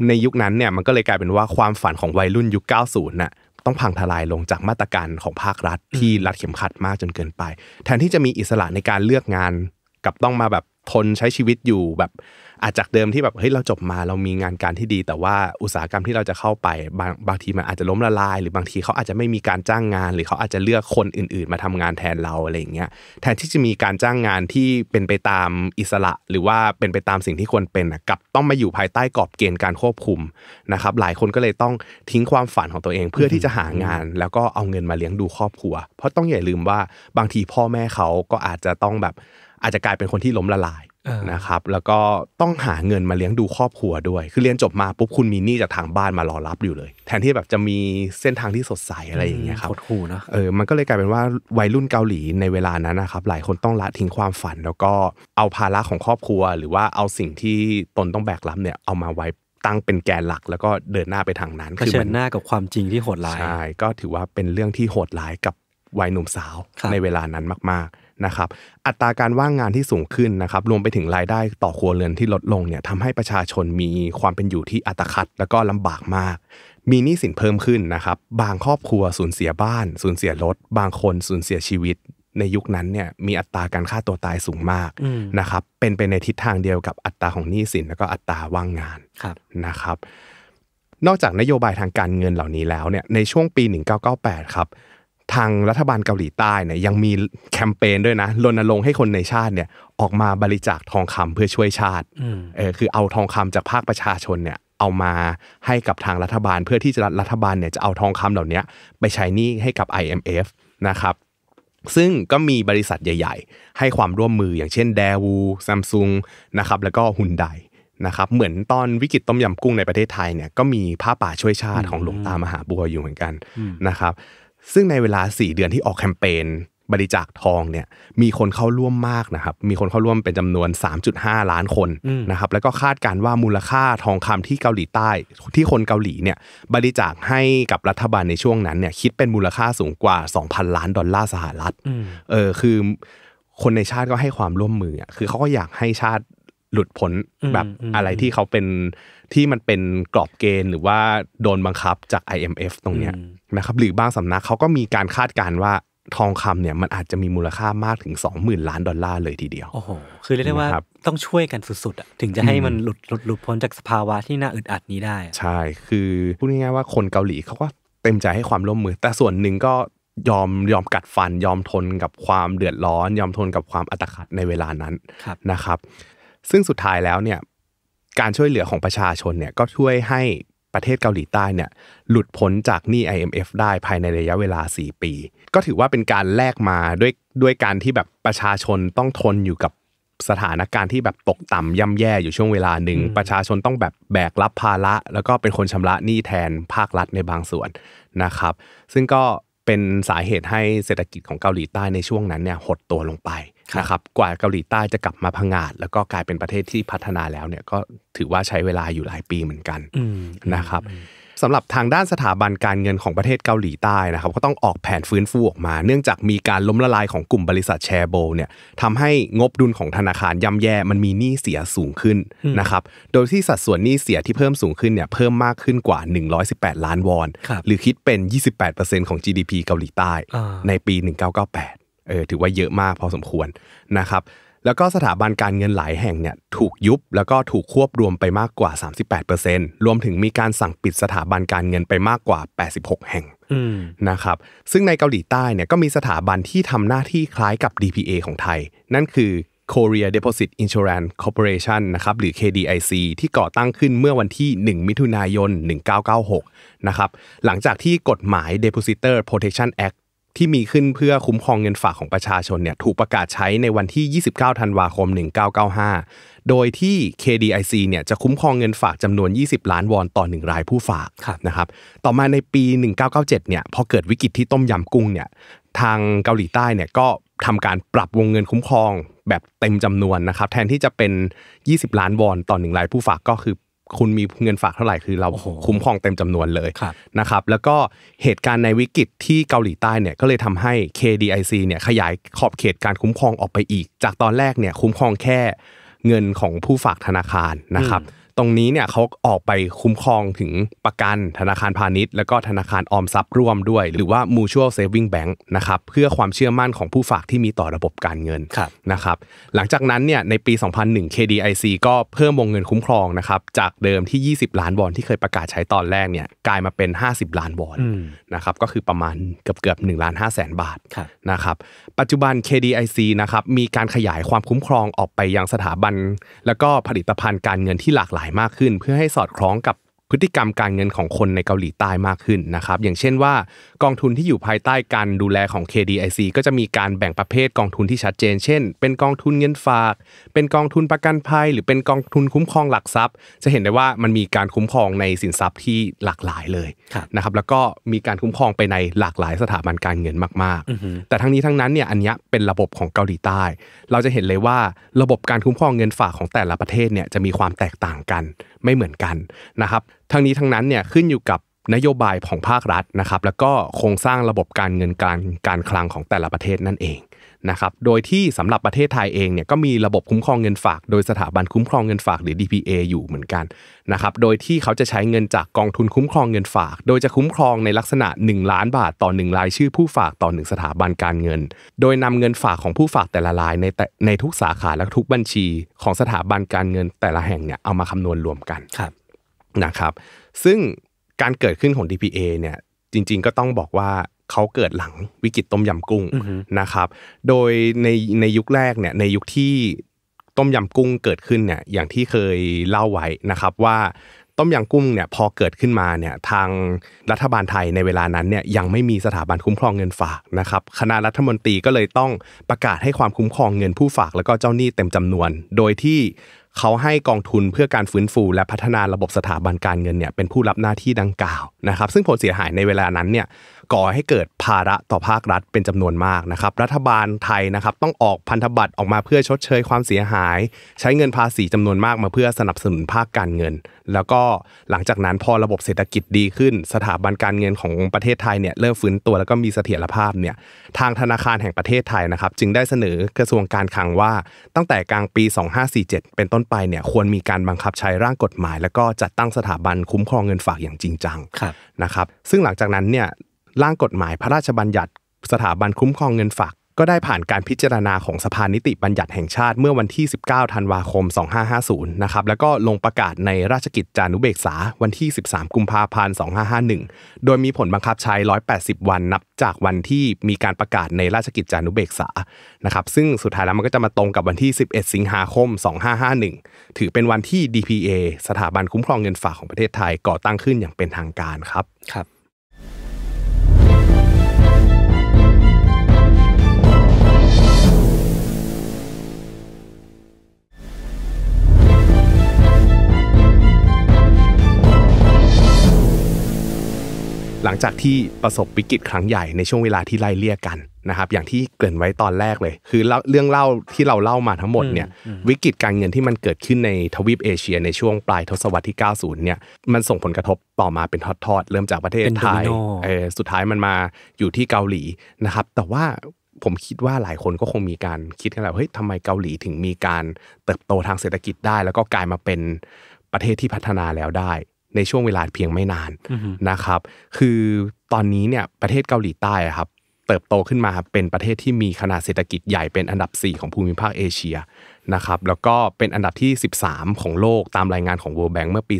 Speaker 1: ในยุคนั้นเนี่ยมันก็เลยกลายเป็นว่าความฝันของวัยรุ่นยุค90น่ะต้องพังทลายลงจากมาตรการของภาครัฐที่รัดเข็มขัดมากจนเกินไป แทนที่จะมีอิสระในการเลือกงานกับต้องมาแบบทนใช้ชีวิตอยู่แบบอาจจากเดิมที่แบบเฮ้ยเราจบมาเรามีงานการที่ดี แต่ว่าอุตสาหกรรมที่เราจะเข้าไปบางบางทีมันอาจจะล้มละลาย หรือบางทีเขาอาจจะไม่มีการจ้างงาน หรือเขาอาจจะเลือกคนอื่นๆ มาทำงานแทนเราอะไรอย่างเงี้ยแทนที่จะมีการจ้างงานที่เป็นไปตามอิสระหรือว่าเป็นไปตามสิ่งที่ควรเป็นกับต้องมาอยู่ภายใต้กรอบเกณฑ์การควบคุมนะครับหลายคนก็เลยต้องทิ้งความฝันของตัวเองเพื่อที่จะหางานแล้วก็เอาเงินมาเลี้ยงดูครอบครัว เพราะต้องอย่าลืมว่าบางทีพ่อแม่เขาก็อาจจะต้องแบบอาจจะกลายเป็นคนที่ล้มละลายนะครับแล้วก็ต้องหาเงินมาเลี้ยงดูครอบครัวด้วย คือเรียนจบมาปุ๊บคุณมีหนี้จากทางบ้านมารอรับอยู่เลยแทนที่แบบจะมีเส้นทางที่สดใสอะไรอย่างเงี้ยครับโคตรูนะเออมันก็เลยกลายเป็นว่าวัยรุ่นเกาหลีในเวลานั้นนะครับหลายคนต้องละทิ้งความฝัน แล้วก็เอาภาระของครอบครัว หรือว่าเอาสิ่งที่ตนต้องแบกรับเนี่ยเอามาไว้ตั้งเป็นแกนหลัก แล้วก็เดินหน้าไปทางนั้นคือเัินหน้ากับความจริงที่โหดร้ายใช่ก็ถือว่าเป็นเรื่องที่โหดร้ายกับวัยหนุ่มสาวในเวลานั้นมากๆนะครับอัตราการว่างงานที่สูงขึ้นนะครับ รวมไปถึงรายได้ต่อครัวเรือนที่ลดลงเนี่ยทำให้ประชาชนมีความเป็นอยู่ที่อัตคัดแล้วก็ลำบากมาก มีหนี้สินเพิ่มขึ้นนะครับ บางครอบครัวสูญเสียบ้าน สูญเสียรถบางคน สูญเสียชีวิต ในยุคนั้นเนี่ยมีอัตราการฆ่าตัวตายสูงมากนะครับ เป็นไปในทิศทางเดียวกับอัตราของหนี้สินแล้วก็อัตราว่างงานนะครับ นอกจากนโยบายทางการเงินเหล่านี้แล้วเนี่ยในช่วงปี 1998 ครับทางรัฐบาลเกาหลีใต้เนี่ยยังมีแคมเปญด้วยนะรณรงค์ให้คนในชาติเนี่ยออกมาบริจาคทองคำเพื่อช่วยชาติ เออคือเอาทองคำจากภาคประชาชนเนี่ยเอามาให้กับทางรัฐบาลเพื่อที่จะรัฐบาลเนี่ยจะเอาทองคำเหล่านี้ไปใช้นี่ให้กับ IMF นะครับซึ่งก็มีบริษัทใหญ่ ๆ ให้ความร่วมมืออย่างเช่นเดวูซัมซุงนะครับแล้วก็ฮุนไดนะครับ เหมือนตอนวิกฤตต้มยำกุ้งในประเทศไทยเนี่ยก็มีผ้าป่าช่วยชาติของหลวงตามหาบัวอยู่เหมือนกันนะครับซึ่งในเวลา 4 เดือนที่ออกแคมเปญบริจาคทองเนี่ยมีคนเข้าร่วมมากนะครับมีคนเข้าร่วมเป็นจำนวน 3.5 ล้านคนนะครับ แล้วก็คาดการว่ามูลค่าทองคำที่เกาหลีใต้ ที่คนเกาหลีเนี่ยบริจาคให้กับรัฐบาลในช่วงนั้นเนี่ยคิดเป็นมูลค่าสูงกว่า 2,000 ล้านดอลลาร์สหรัฐเออคือคนในชาติก็ให้ความร่วมมืออ่ะคือเขาก็อยากให้ชาติหลุดพ้นแบบอะไรที่เขาเป็นที่มันเป็นกรอบเกณฑ์หรือว่าโดนบังคับจาก IMF ตรงเนี้ยนะครับหรือบางสำนักเขาก็มีการคาดการณ์ว่าทองคำเนี่ยมันอาจจะมีมูลค่ามากถึง 20,000ล้านดอลลาร์เลยทีเดียวโอ้โหคือเรียกได้ว่า
Speaker 2: ต้องช่วยกันสุดๆอ่ะถึงจะให้มันหลุดหลุดหลุดพ้นจากสภาวะที่น่าอึดอัด
Speaker 1: นี้ได้ ใช่คือพูดง่ายๆว่าคนเกาหลีเขาก็เต็มใจให้ความร่วมมือ แต่ส่วนหนึ่งก็ยอมยอมกัดฟัน ยอมทนกับความเดือดร้อน ยอมทนกับความอัตคัดในเวลานั้นนะครับ ซึ่งสุดท้ายแล้วเนี่ยการช่วยเหลือของประชาชนเนี่ยก็ช่วยให้ประเทศเกาหลีใต้เนี่ยหลุดพ้นจากหนี้ IMF ได้ภายในระยะเวลา 4 ปี ก็ถือว่าเป็นการแลกมาด้วยด้วยการที่แบบประชาชนต้องทนอยู่กับสถานการณ์ที่แบบตกต่ำย่ำแย่อยู่ช่วงเวลาหนึ่งประชาชนต้องแบบแบกรับภาระ แล้วก็เป็นคนชำระหนี้แทนภาครัฐในบางส่วนนะครับ ซึ่งก็เป็นสาเหตุให้เศรษฐกิจของเกาหลีใต้ในช่วงนั้นเนี่ยหดตัวลงไปนะครับกว่าเกาหลีใต้จะกลับมาพังอาจแล้วก็กลายเป็นประเทศที่พัฒนาแล้วเนี่ยก็ถือว่าใช้เวลาอยู่หลายปีเหมือนกันนะครับสำหรับทางด้านสถาบันการเงินของประเทศเกาหลีใต้นะครับ ก็ต้องออกแผนฟื้นฟูออกมาเนื่องจากมีการล้มละลายของกลุ่มบริษัทแชร์โบเนี่ยทำให้งบดุลของธนาคารย่ำแย่มันมีหนี้เสียสูงขึ้นนะครับโดยที่สัดส่วนหนี้เสียที่เพิ่มสูงขึ้นเนี่ยเพิ่มมากขึ้นกว่า118ล้านวอนหรือคิดเป็น28%ของ GDP เกาหลีใต้ ในปี 1998เออถือว่าเยอะมากพอสมควรนะครับแล้วก็สถาบันการเงินหลายแห่งเนี่ยถูกยุบแล้วก็ถูกควบรวมไปมากกว่า 38%รวมถึงมีการสั่งปิดสถาบันการเงินไปมากกว่า 86 แห่งนะครับซึ่งในเกาหลีใต้เนี่ยก็มีสถาบันที่ทำหน้าที่คล้ายกับ DPA ของไทย นั่นคือ Korea Deposit Insurance Corporation นะครับหรือ KDIC ที่ก่อตั้งขึ้นเมื่อวันที่ 1 มิถุนายน 1996นะครับหลังจากที่กฎหมาย Depositor Protection Act ที่มีขึ้นเพื่อคุ้มครองเงินฝากของประชาชนเนี่ยถูกประกาศใช้ในวันที่ 29ธันวาคม 1995 โดยที่ KDIC เนี่ยจะคุ้มครองเงินฝากจำนวน20 ล้านวอนต่อ 1 รายผู้ฝากนะครับต่อมาในปี 1997เนี่ยพอเกิดวิกฤตที่ต้มยำกุ้งเนี่ยทางเกาหลีใต้เนี่ยก็ทำการปรับวงเงินคุ้มครองแบบเต็มจำนวนนะครับแทนที่จะเป็น 20 ล้านวอนต่อ 1 รายผู้ฝากก็คือคุณมีเงินฝากเท่าไหร่คือเราคุ้มครองเต็มจำนวนเลยนะครับแล้วก็เหตุการณ์ในวิกฤตที่เกาหลีใต้เนี่ยก็เลยทำให้ KDIC เนี่ยขยายขอบเขตการคุ้มครองออกไปอีก จากตอนแรกเนี่ยคุ้มครองแค่เงินของผู้ฝากธนาคารนะครับตรงนี้เนี่ยเขาออกไปคุ้มครองถึงประกันธนาคารพาณิชย์ แล้วก็ธนาคารออมทรัพย์ร่วมด้วย หรือว่า mutual saving bank นะครับเพื่อความเชื่อมั่นของผู้ฝากที่มีต่อระบบการเงินนะครับหลังจากนั้นเนี่ยในปี 2001 KDIC ก็เพิ่มวงเงินคุ้มครองนะครับจากเดิมที่ 20 ล้านวอนที่เคยประกาศใช้ตอนแรกเนี่ยกลายมาเป็น 50 ล้านวอนนะครับก็คือประมาณเกือบเกือบ1ล้าน5แสนบาทนะครับปัจจุบัน KDIC นะครับมีการขยายความคุ้มครองออกไปยังสถาบัน แล้วก็ผลิตภัณฑ์การเงินที่หลากหลายายมากขึ้นเพื่อให้สอดคล้องกับพฤติกรรมการเงินของคนในเกาหลีใต้มากขึ้นนะครับอย่างเช่นว่ากองทุนที่อยู่ภายใต้การดูแลของ KDIC ก็จะมีการแบ่งประเภทกองทุนที่ชัดเจน เช่น เป็นกองทุนเงินฝากเป็นกองทุนประกันภัย หรือเป็นกองทุนคุ้มครองหลักทรัพย์ จะเห็นได้ว่ามันมีการคุ้มครองในสินทรัพย์ที่หลากหลายเลยนะครับแล้วก็มีการคุ้มครองไปในหลากหลาย สถาบันการเงินมากๆ แต่ทั้งนี้ทั้งนั้นเนี่ยอันนี้เป็นระบบของเกาหลีใต้ เราจะเห็นเลยว่า ระบบการคุ้มครองเงินฝากของแต่ละประเทศเนี่ยจะมีความแตกต่างกันไม่เหมือนกันนะครับทั้งนี้ทั้งนั้นเนี่ยขึ้นอยู่กับนโยบายของภาครัฐนะครับ แล้วก็โครงสร้างระบบการเงินการการคลังของแต่ละประเทศนั่นเองนะครับ โดยที่สำหรับประเทศไทยเองเนี่ยก็มีระบบคุ้มครองเงินฝาก โดยสถาบันคุ้มครองเงินฝากหรือ DPA อยู่เหมือนกันนะครับ โดยที่เขาจะใช้เงินจากกองทุนคุ้มครองเงินฝาก โดยจะคุ้มครองในลักษณะ 1 ล้านบาทต่อ1ราย ชื่อผู้ฝากต่อ1สถาบันการเงิน โดยนำเงินฝากของผู้ฝากแต่ละราย ในในทุกสาขาและทุกบัญชี ของสถาบันการเงินแต่ละแห่งเนี่ยเอามาคำนวณรวมกันนะครับ ซึ่งการเกิดขึ้นของ DPA เนี่ยจริงๆ ก็ต้องบอกว่าเขาเกิดหลังวิกฤตต้มยำกุ้งนะครับ โดยในในยุคแรกเนี่ยในยุคที่ต้มยำกุ้งเกิดขึ้นเนี่ยอย่างที่เคยเล่าไว้นะครับ ว่าต้มยำกุ้งเนี่ยพอเกิดขึ้นมาเนี่ยทางรัฐบาลไทยในเวลานั้นเนี่ยยังไม่มีสถาบันคุ้มครองเงินฝากนะครับคณะรัฐมนตรีก็เลยต้องประกาศให้ความคุ้มครองเงินผู้ฝาก แล้วก็เจ้าหนี้เต็มจำนวน โดยที่เขาให้กองทุนเพื่อการฟื้นฟูและพัฒนาระบบสถาบันการเงินเนี่ยเป็นผู้รับหน้าที่ดังกล่าวนะครับ ซึ่งผลเสียหายในเวลานั้นเนี่ยก่อให้เกิดภาระต่อภาครัฐเป็นจำนวนมากนะครับรัฐบาลไทยนะครับต้องออกพันธบัตรออกมาเพื่อชดเชยความเสียหายใช้เงินภาษี จำนวนมาก มาเพื่อสนับสนุนภาคการเงิน แล้วก็หลังจากนั้นพอระบบเศรษฐกิจดีขึ้น สถาบันการเงินของประเทศไทยเนี่ยเริ่มฟื้นตัวแล้วก็มีเสถียรภาพเนี่ยทางธนาคารแห่งประเทศไทยนะครับจึงได้เสนอกระทรวงการคลังว่า ตั้งแต่กลางปี 2547 เป็นต้นไปเนี่ยควรมีการบังคับใช้ร่างกฎหมาย แล้วก็จัดตั้งสถาบันคุ้มครองเงินฝากอย่างจริงจังนะครับ ซึ่งหลังจากนั้นเนี่ยร่างกฎหมายพระราชบัญญัติ สถาบันคุ้มครองเงินฝากก็ได้ผ่านการพิจารณาของสภานิติบัญญัติแห่งชาติเมื่อวันที่ 19 ธันวาคม 2550 นะครับแล้วก็ลงประกาศในราชกิจจานุเบกษา วันที่ 13 กุมภาพันธ์ 2551 โดยมีผลบังคับใช้ 180 วันนับจากวันที่มีการประกาศในราชกิจจานุเบกษานะครับซึ่งสุดท้ายแล้วมันก็จะมาตรงกับวันที่ 11 สิงหาคม 2551 ถือเป็นวันที่ DPA สถาบันคุ้มครองเงินฝากของประเทศไทย ก่อตั้งขึ้นอย่างเป็นทางการครับครับหลังจากที่ประสบวิกฤตครั้งใหญ่ในช่วงเวลาที่ไล่เลี่ยกันนะครับอย่างที่เกริ่นไว้ตอนแรกเลย คือเรื่องเล่าที่เราเล่ามาทั้งหมดเนี่ยวิกฤตการเงินที่มันเกิดขึ้นในทวีปเอเชียในช่วงปลายทศวรรษที่ 90 เนี่ยมันส่งผลกระทบต่อมาเป็นทอดๆ เริ่มจากประเทศไทยสุดท้ายมันมาอยู่ที่เกาหลีนะครับ แต่ว่าผมคิดว่าหลายคนก็คงมีการคิดกันแล้วเฮ้ยทำไมเกาหลีถึงมีการเติบโตทางเศรษฐกิจได้ แล้วก็กลายมาเป็นประเทศที่พัฒนาแล้วได้ในช่วงเวลาเพียงไม่นานนะครับคือตอนนี้เนี่ยประเทศเกาหลีใต้ครับเติบโตขึ้นมาเป็นประเทศที่มีขนาดเศรษฐกิจใหญ่เป็นอันดับ 4 ของภูมิภาคเอเชียนะครับแล้วก็เป็นอันดับที่ 13ของโลกตามรายงานของ World Bank เมื่อปี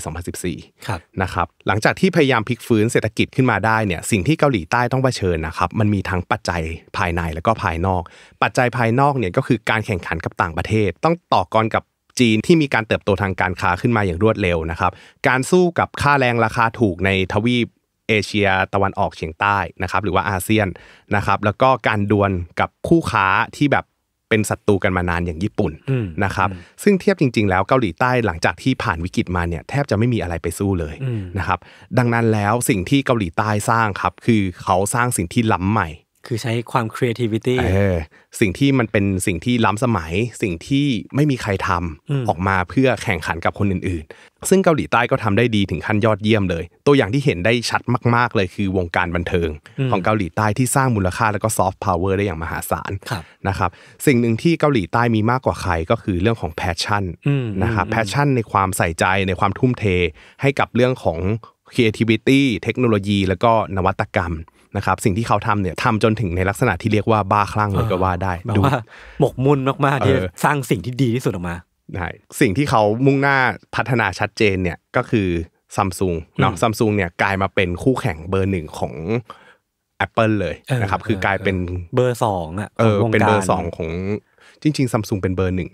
Speaker 1: 2014นะครับหลังจากที่พยายามพลิกฟื้นเศรษฐกิจขึ้นมาได้เนี่ยสิ่งที่เกาหลีใต้ต้องเผชิญนะครับมันมีทั้งปัจจัยภายในและก็ภายนอก ปัจจัยภายนอกเนี่ยก็คือการแข่งขันกับต่างประเทศต้องต่อกรกับจีนที่มีการเติบโตทางการค้าขึ้นมาอย่างรวดเร็วนะครับการสู้กับค่าแรงราคาถูกในทวีปเอเชียตะวันออกเฉียงใต้นะครับหรือว่าอาเซียนนะครับแล้วก็การดวลกับคู่ค้าที่แบบเป็นศัตรูกันมานานอย่างญี่ปุ่นนะครับซึ่งเทียบจริง ๆแล้วเกาหลีใต้หลังจากที่ผ่านวิกฤตมาเนี่ยแทบจะไม่มีอะไรไปสู้เลยนะครับดังนั้นแล้วสิ่งที่เกาหลีใต้สร้างครับคือเขาสร้างสิ่งที่ล้ำใหม่คือใช้ความ creativity สิ่งที่มันเป็นสิ่งที่ล้ำสมัย สิ่งที่ไม่มีใครทำออกมาเพื่อแข่งขันกับคนอื่นๆ ซึ่งเกาหลีใต้ก็ทำได้ดีถึงขั้นยอดเยี่ยมเลย ตัวอย่างที่เห็นได้ชัดมาก ๆเลยคือวงการบันเทิงของเกาหลีใต้ที่สร้างมูลค่าแล้วก็ซอฟต์พาวเวอร์ได้อย่างมหาศาลนะครับสิ่งหนึ่งที่เกาหลีใต้มีมากกว่าใครก็คือเรื่องของแพชชั่นนะครับแพชชั่น ในความใส่ใจในความทุ่มเท ให้กับเรื่องของ creativity เทคโนโลยี แล้วก็นวัตกรรมนะครับสิ่งที่เขาทำเนี่ยทำจนถึงในลักษณะที่เรียกว่าบ้าคลั่งเลยก็ว่าได้ดูหมกมุ่นมากๆที่สร้างสิ่งที่ดีที่สุดออกมาสิ่งที่เขามุ่งหน้าพัฒนาชัดเจนเนี่ยก็คือซัมซุงเนาะซัมซุงเนี่ยกลายมาเป็นคู่แข่งเบอร์หนึ่งของ Apple เลยนะครับคือกลายเป็นเบอร์สองอ่ะเออเป็นเบอร์สองของจริงๆซัมซุงเป็นเบอร์หนึ่ง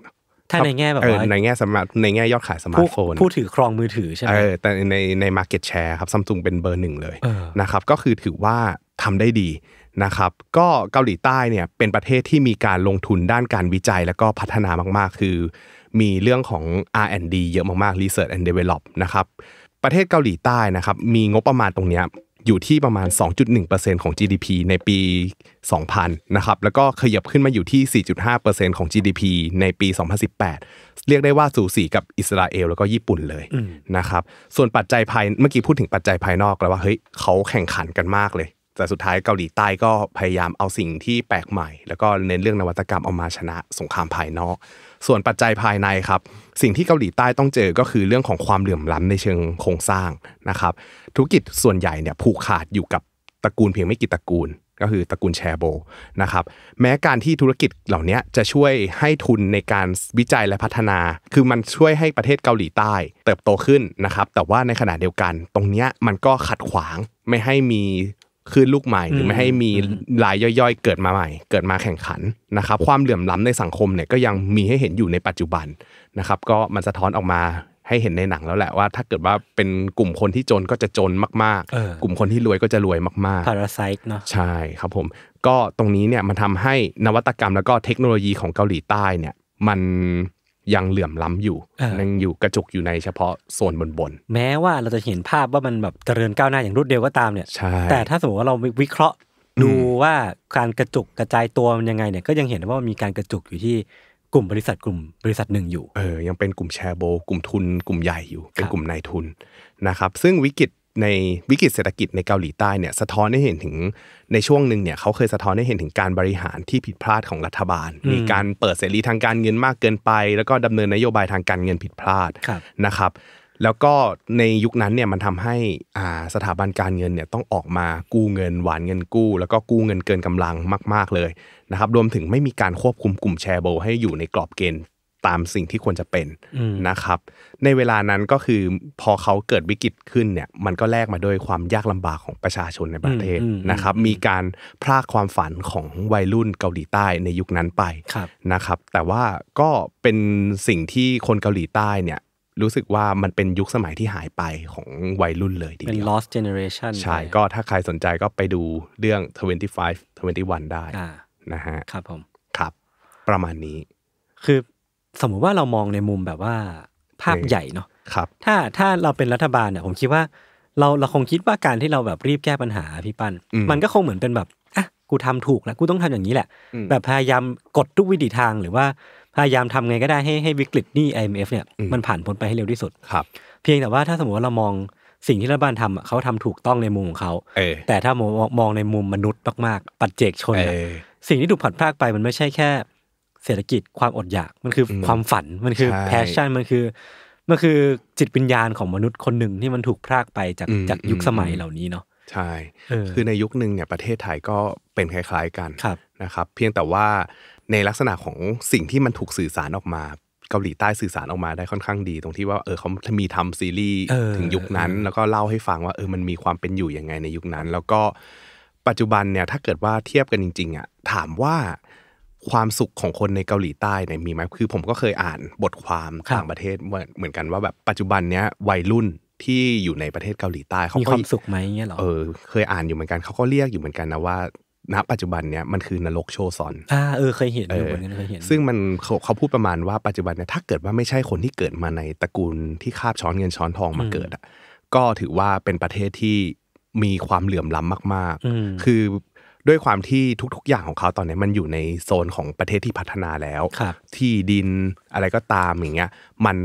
Speaker 1: ถ้าในแง่แบบในแง่สมาร์ทในแง่ยอดขายสมาร์ทโฟนผู้ถือครองมือถือใช่ไหมแต่ในในมาร์เก็ตแชร์ครับซัมซุงเป็นเบอร์หนึ่งเลยนะครับก็คือถือว่าทำได้ดีนะครับก็เกาหลีใต้เนี่ยเป็นประเทศที่มีการลงทุนด้านการวิจัย แล้วก็พัฒนามากๆ คือมีเรื่องของ R&D เยอะมากๆ Research and Develop นะครับประเทศเกาหลีใต้นะครับมีงบประมาณตรงนี้อยู่ที่ประมาณ2.1%ของ GDP ในปี 2000นะครับแล้วก็ขยับขึ้นมาอยู่ที่4.5%ของ GDP ในปี 2018เรียกได้ว่าสูสีกับอิสราเอลแล้วก็ญี่ปุ่นเลยนะครับส่วนปัจจัยภายเมื่อกี้พูดถึงปัจจัยภายนอกแล้วว่าเฮ้ยเขาแข่งขันกันมากเลยแต่สุดท้ายเกาหลีใต้ก็พยายามเอาสิ่งที่แปลกใหม่ แล้วก็เน้นเรื่องนวัตกรรมเอามาชนะ สงครามภายนอก ส่วนปัจจัยภายในครับสิ่งที่เกาหลีใต้ต้องเจอก็คือเรื่องของความเหลื่อมล้ำในเชิงโครงสร้างนะครับ ธุรกิจส่วนใหญ่เนี่ยผูกขาดอยู่กับตระกูลเพียงไม่กี่ตระกูล ก็คือตระกูลแชโบนะครับแม้การที่ธุรกิจเหล่านี้จะช่วยให้ทุนในการวิจัยและพัฒนา คือมันช่วยให้ประเทศเกาหลีใต้เติบโตขึ้นนะครับแต่ว่าในขณะเดียวกัน ตรงนี้มันก็ขัดขวางไม่ให้มีขึ้นลูกใหม่หรือไม่ให้มีรายย่อยๆเกิดมาใหม่ เกิดมาแข่งขันนะครับความเหลื่อมล้ำในสังคมเนี่ยก็ยังมีให้เห็นอยู่ในปัจจุบันนะครับก็มันสะท้อนออกมาให้เห็นในหนังแล้วแหละว่าถ้าเกิดว่าเป็นกลุ่มคนที่จนก็จะจนมากๆ กลุ่มคนที่รวยก็จะรวยมากๆพาราไซต์เนาะใช่ครับผมก็ตรงนี้เนี่ยมันทำให้นวัตกรรม แล้วก็เทคโนโลยีของเกาหลีใต้เนี่ยมันยังเหลื่อมล้ำอยู่ยังอยู่กระจุกอยู่ในเฉพาะโซนบน
Speaker 2: ๆแม้ว่าเราจะเห็นภาพว่ามันแบบเจริญก้าวหน้าอย่างรวดเร็วก็ตามเนี่ยแต่ถ้าสมมติว่าเราวิเคราะห์ดูว่าการกระจุกกระจายตัวมันยังไงเนี่ย ก็ยังเห็นว่ามันมีการกระจุกอยู่ที่กลุ่มบริษัท กลุ่มบริษัทหนึ่งอยู่ เออ
Speaker 1: ยังเป็นกลุ่มแชร์โบกลุ่มทุนกลุ่มใหญ่อยู่ เป็นกลุ่มนายทุนนะครับ ซึ่งวิกฤตในวิกฤตเศรษฐกิจในเกาหลีใต้เนี่ยสะท้อนให้เห็นถึงในช่วงหนึ่งเนี่ยเขาเคยสะท้อนให้เห็นถึงการบริหารที่ผิดพลาดของรัฐบาล มีการเปิดเสรีทางการเงินมากเกินไป แล้วก็ดำเนินนโยบายทางการเงินผิดพลาดนะครับแล้วก็ในยุคนั้นเนี่ยมันทำให้สถาบันการเงินเนี่ยต้องออกมากู้เงินหวานเงินกู้ แล้วก็กู้เงินเกินกำลังมาก ๆเลยนะครับรวมถึงไม่มีการควบคุมกลุ่มแชร์โบ ให้อยู่ในกรอบเกณฑ์ตามสิ่งที่ควรจะเป็นนะครับ ในเวลานั้นก็คือพอเขาเกิดวิกฤตขึ้นเนี่ย มันก็แลกมาด้วยความยากลำบากของประชาชนในประเทศนะครับ มีการพรากความฝันของวัยรุ่นเกาหลีใต้ในยุคนั้นไปนะครับ แต่ว่าก็เป็นสิ่งที่คนเกาหลีใต้เนี่ย รู้สึกว่ามันเป็นยุคสมัยที่หายไปของวัยรุ่นเลยทีเดียวเป็น lost generation ใช่ก็ถ้าใครสนใจก็ไปดูเรื่อง25 21ได้นะฮะครับผมครับ ประมาณนี้คือสมมุติว่าเรามองในมุมแบ
Speaker 2: บว่าภาพใหญ่เนาะ ครับ ถ้าถ้าเราเป็นรัฐบาลเนี่ยผมคิดว่าเราเราคงคิดว่าการที่เราแบบรีบแก้ปัญหาพี่ปัน มันก็คงเหมือนเป็นแบบอ่ะกูทำถูกแล้วกูต้องทำอย่างนี้แหละ แบบพยายามกดทุกวิถีทาง หรือว่าพยายามทำไงก็ได้ให้ให้วิกฤตนี่ IMF เนี่ยมันผ่านพ้นไปให้เร็วที่สุดครับเพียงแต่ว่าถ้าสมมติว่าเรามองสิ่งที่รัฐบาลทำเขาทำถูกต้องในมุมของเขาแต่ถ้ามองในมุมมนุษย์มากๆ ปัจเจกชนสิ่งที่ถูกผัดพากไปมันไม่ใช่แค่เศรษฐกิจความอดอยาก มันคือความฝันมันคือแพชชั่นมันคือมันคือจิตวิญญาณของมนุษย์คนหนึ่งที่มันถูกพรากไปจากจากยุคสมัยเหล่านี้เนาะ
Speaker 1: ใช่ คือในยุคหนึ่งเนี่ยประเทศไทยก็เป็นคล้ายๆกันนะครับ เพียงแต่ว่าในลักษณะของสิ่งที่มันถูกสื่อสารออกมา เกาหลีใต้สื่อสารออกมาได้ค่อนข้างดี ตรงที่ว่าเออเขามีทำซีรีส์ถึงยุคนั้น แล้วก็เล่าให้ฟังว่าเออมันมีความเป็นอยู่ยังไงในยุคนั้น แล้วก็ ปัจจุบันเนี่ยถ้าเกิดว่าเทียบกันจริงๆอ่ะถามว่าความสุขของคนในเกาหลีใต้เนี่ยมีไหมคือ ผมก็เคยอ่านบทความต่างประเทศเหมือนกันว่าแบบปัจจุบันเนี้ยวัยรุ่นที่อยู่ในประเทศเกาหลีใต้เขามีความสุขไหมเงี้ยหรอเออเคยอ่านอยู่เหมือนกันเขาก็เรียกอยู่เหมือนกันนะว่า ณ ปัจจุบันเนี้ยมันคือนรกโชซอนอ่าเออเคยเห็นอยู่เหมือนกันเคยเห็นซึ่งมันเขาพูดประมาณว่าปัจจุบันเนี้ยถ้าเกิดว่าไม่ใช่คนที่เกิดมาในตระกูลที่คาบช้อนเงินช้อนทองมาเกิดอ่ะก็ถือว่าเป็นประเทศที่มีความเหลื่อมล้ำมาก ๆคือด้วยความที่ทุกๆอย่างของเขาตอนนี้มันอยู่ในโซนของประเทศที่พัฒนาแล้วที่ดินอะไรก็ตามอย่างเงี้ยมัน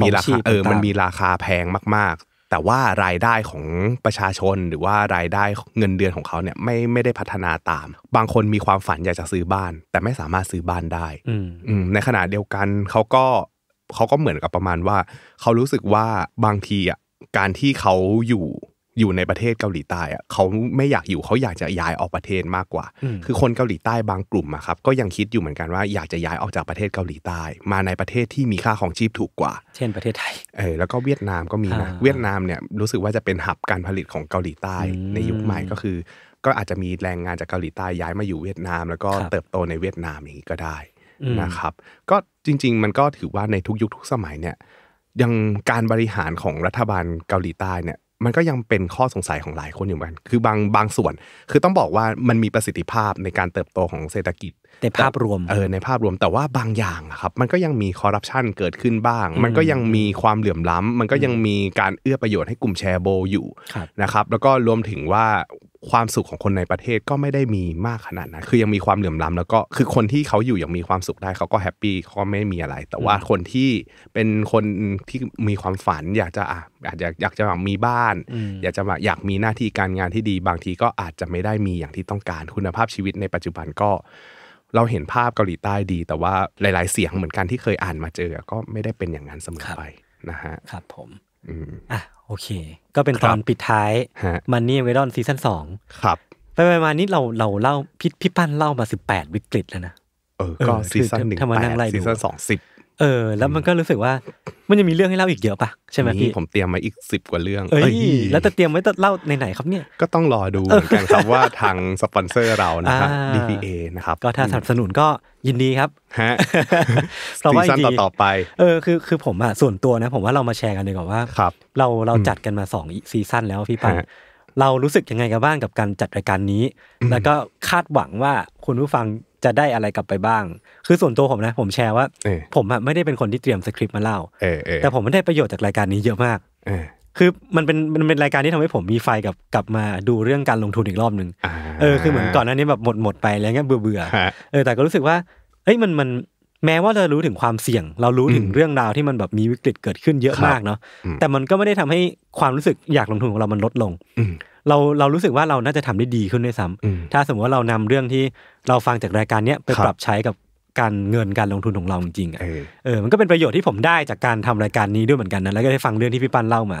Speaker 1: มีราคาเออ มันมีราคาแพงมาก ๆ แต่ว่ารายได้ของประชาชนหรือว่ารายได้เงินเดือนของเขาเนี่ยไม่ไม่ได้พัฒนาตาม บางคนมีความฝันอยากจะซื้อบ้าน แต่ไม่สามารถซื้อบ้านได้ในขณะเดียวกันเขาก็เขาก็เหมือนกับประมาณว่า เขารู้สึกว่าบางทีอ่ะการที่เขาอยู่อยู่ในประเทศเกาหลีใต้อะเขาไม่อยากอยู่เขาอยากจะย้ายออกประเทศมากกว่า คือคนเกาหลีใต้บางกลุ่มอะครับก็ยังคิดอยู่เหมือนกันว่า อยากจะย้ายออกจากประเทศเกาหลีใต้มาในประเทศที่มีค่าของชีพถูกกว่า เช่นประเทศไทยเออแล้วก็เวียดนามก็มีนะเวียดนามเนี่ยรู้สึกว่าจะเป็นหับการผลิตของเกาหลีใต้ในยุคใหม่ก็คือ ก็อาจจะมีแรงงานจากเกาหลีใต้ย้ายมาอยู่เวียดนาม แล้วก็เติบโตในเวียดนามอย่างนี้ก็ได้นะครับ ก็จริงๆมันก็ถือว่าในทุกยุคทุกสมัยเนี่ยยังการบริหารของรัฐบาลเกาหลีใต้เนี่ยมันก็ยังเป็นข้อสงสัยของหลายคนอยู่เหมือนกันคือบางบางส่วน คือต้องบอกว่ามันมีประสิทธิภาพในการเติบโตของเศรษฐกิจในภาพรวม เออ ในภาพรวม แต่ว่าบางอย่างครับ มันก็ยังมีคอร์รัปชันเกิดขึ้นบ้าง มันก็ยังมีความเหลื่อมล้ำ มันก็ยังมีการเอื้อประโยชน์ให้กลุ่มแชร์โบอยู่นะครับ แล้วก็รวมถึงว่าความสุขของคนในประเทศก็ไม่ได้มีมากขนาดนั้นคือยังมีความเหลื่อมล้าแล้วก็คือคนที่เขาอยู่อย่างมีความสุขได้เขาก็แฮปปี้เขาก็ไม่มีอะไร แต่ว่าคนที่เป็นคนที่มีความฝัน อยากจะอ่ะอาจจะอยากจะมีบ้านอยากจะอยากมีหน้าที่การงานที่ดีบางทีก็อาจจะไม่ได้มีอย่างที่ต้องการคุณภาพชีวิตในปัจจุบันก็ เราเห็นภาพเกาหลีใต้ดี แต่ว่าหลายๆเสียงเหมือนกันที่เคยอ่านมาเจอ ก็ไม่ได้เป็นอย่างนั้นเสมอไปนะฮะครับผมอ่ะโอเค ก็เป็นตอนปิดท้าย
Speaker 2: มันนี่เวดอนซีซั่นสองครับ ไปไปมานี้เราเราเล่า พี่พี่ปั้นเล่ามาสิบแปดวิกฤตแล้วนะ เออ ก็ซีซั่นหนึ่งแปดซีซั่นสองสิบเออแล้วมันก็รู้สึกว่า
Speaker 1: มันจะมีเรื่องให้เล่าอีกเยอะปะใช่ไหมพี่ผมเตรียมมาอีกสิบกว่าเรื่องเอ้ยแล้
Speaker 2: วจะเตรียมไว้จะเล่าในไหนครับเ
Speaker 1: นี่ยก็ต้องรอดูเหมือนกันครับว่าทางสปอนเซอร์เรานะครับ DPA นะครับก็ถ้าสนับสนุนก็ยินดีครับฮะซีซั่นต่อไป
Speaker 2: เออคือคือผมอะส่วนตัวนะ ผมว่าเรามาแชร์กันดีกว่าว่าเราเราจัดกันมาสองซีซั่นแล้วพี่ปันเรารู้สึกยังไงกันบ้างกับการจัดรายการนี้ แล้วก็คาดหวังว่าคุณผู้ฟังจะได้อะไรกลับไปบ้าง คือส่วนตัวผมนะ ผมแชร์ว่าผมไม่ได้เป็นคนที่เตรียมสคริปต์มาเล่า แต่ผมไม่ได้ประโยชน์จากรายการนี้เยอะมาก คือมันเป็นมันเป็นรายการที่ทำให้ผมมีไฟกับ กลับมาดูเรื่องการลงทุนอีกรอบหนึ่งเออ คือเหมือนก่อนหน้านี้แบบหมดหมดไปแล้วเงี้ยเบื่อเบื่อเออ แต่ก็รู้สึกว่า เอ้ยมันมันแม้ว่าเรารู้ถึงความเสี่ยง เรารู้ถึงเรื่องราวที่มันแบบมีวิกฤตเกิดขึ้นเยอะมากเนาะแต่มันก็ไม่ได้ทำให้ความรู้สึกอยากลงทุนของเรามันลดลงเราเรารู้สึกว่าเราน่าจะทำได้ดีขึ้นด้วยซ้ำถ้าสมมติว่าเรานำเรื่องที่เราฟังจากรายการเนี้ยไปปรับใช้กับการเงินการลงทุนของเราจริงๆอเออมันก็เป็นประโยชน์ที่ผมได้จากการทำรายการนี้ด้วยเหมือนกันนะแล้วก็ได้ฟังเรื่องที่พี่ปั้นเล่ามา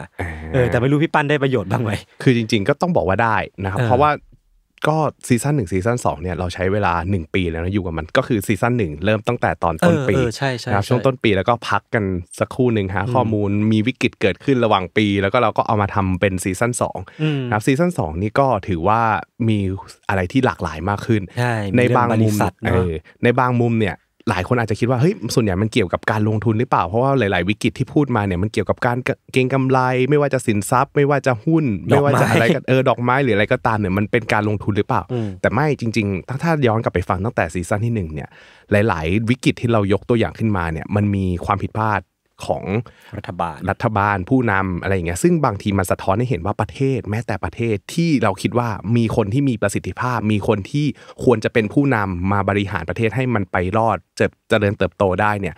Speaker 2: เออแต่ไม่รู้พี่ปั้นได้ประโยชน์บ้างไหม
Speaker 1: คือจริงๆ ก็ต้องบอกว่าได้นะครับ เพราะว่าก็ซีซั่นหนึ่งซีซั่นสองเนี่ยเราใช้เวลาหนึ่งปีแล้วนะอยู่กับมันก็คือซีซั่นหนึ่งเริ่มตั้งแต่ตอนต้นปีนะครับช่วงต้นปีแล้วก็พักกันสักครู่หนึ่งหาข้อมูลมีวิกฤตเกิดขึ้นระหว่างปี แล้วก็เราก็เอามาทำเป็นซีซั่นสองนะครับซีซั่นสองนี่ก็ถือว่ามีอะไรที่หลากหลายมากขึ้น
Speaker 2: ในบางมุม
Speaker 1: ในบางมุมเนี่ยหลายคนอาจจะคิดว่าเฮ้ยส่วนใหญ่มันเกี่ยวกับการลงทุนหรือเปล่าเพราะว่าหลายๆวิกฤตที่พูดมาเนี่ยมันเกี่ยวกับการเก็งกำไร ไม่ว่าจะสินทรัพย์ไม่ว่าจะหุ้น ไม่ว่าจะอะไรกเออดอกไม้หรืออะไรก็ตามเนี่ยมันเป็นการลงทุนหรือเปล่า แต่ไม่จริงๆถ้าถ้าย้อนกลับไปฟังตั้งแต่ซีซั่นที่1เนี่ยหลาย ๆ วิกฤตที่เรายกตัวอย่างขึ้นมาเนี่ยมันมีความผิดพลาดของรัฐบาล รัฐบาลผู้นำอะไรอย่างเงี้ย ซึ่งบางทีมันสะท้อนให้เห็นว่าประเทศ แม้แต่ประเทศที่เราคิดว่ามีคนที่มีประสิทธิภาพ มีคนที่ควรจะเป็นผู้นำมาบริหารประเทศให้มันไปรอดเจริญเติบโตได้เนี่ย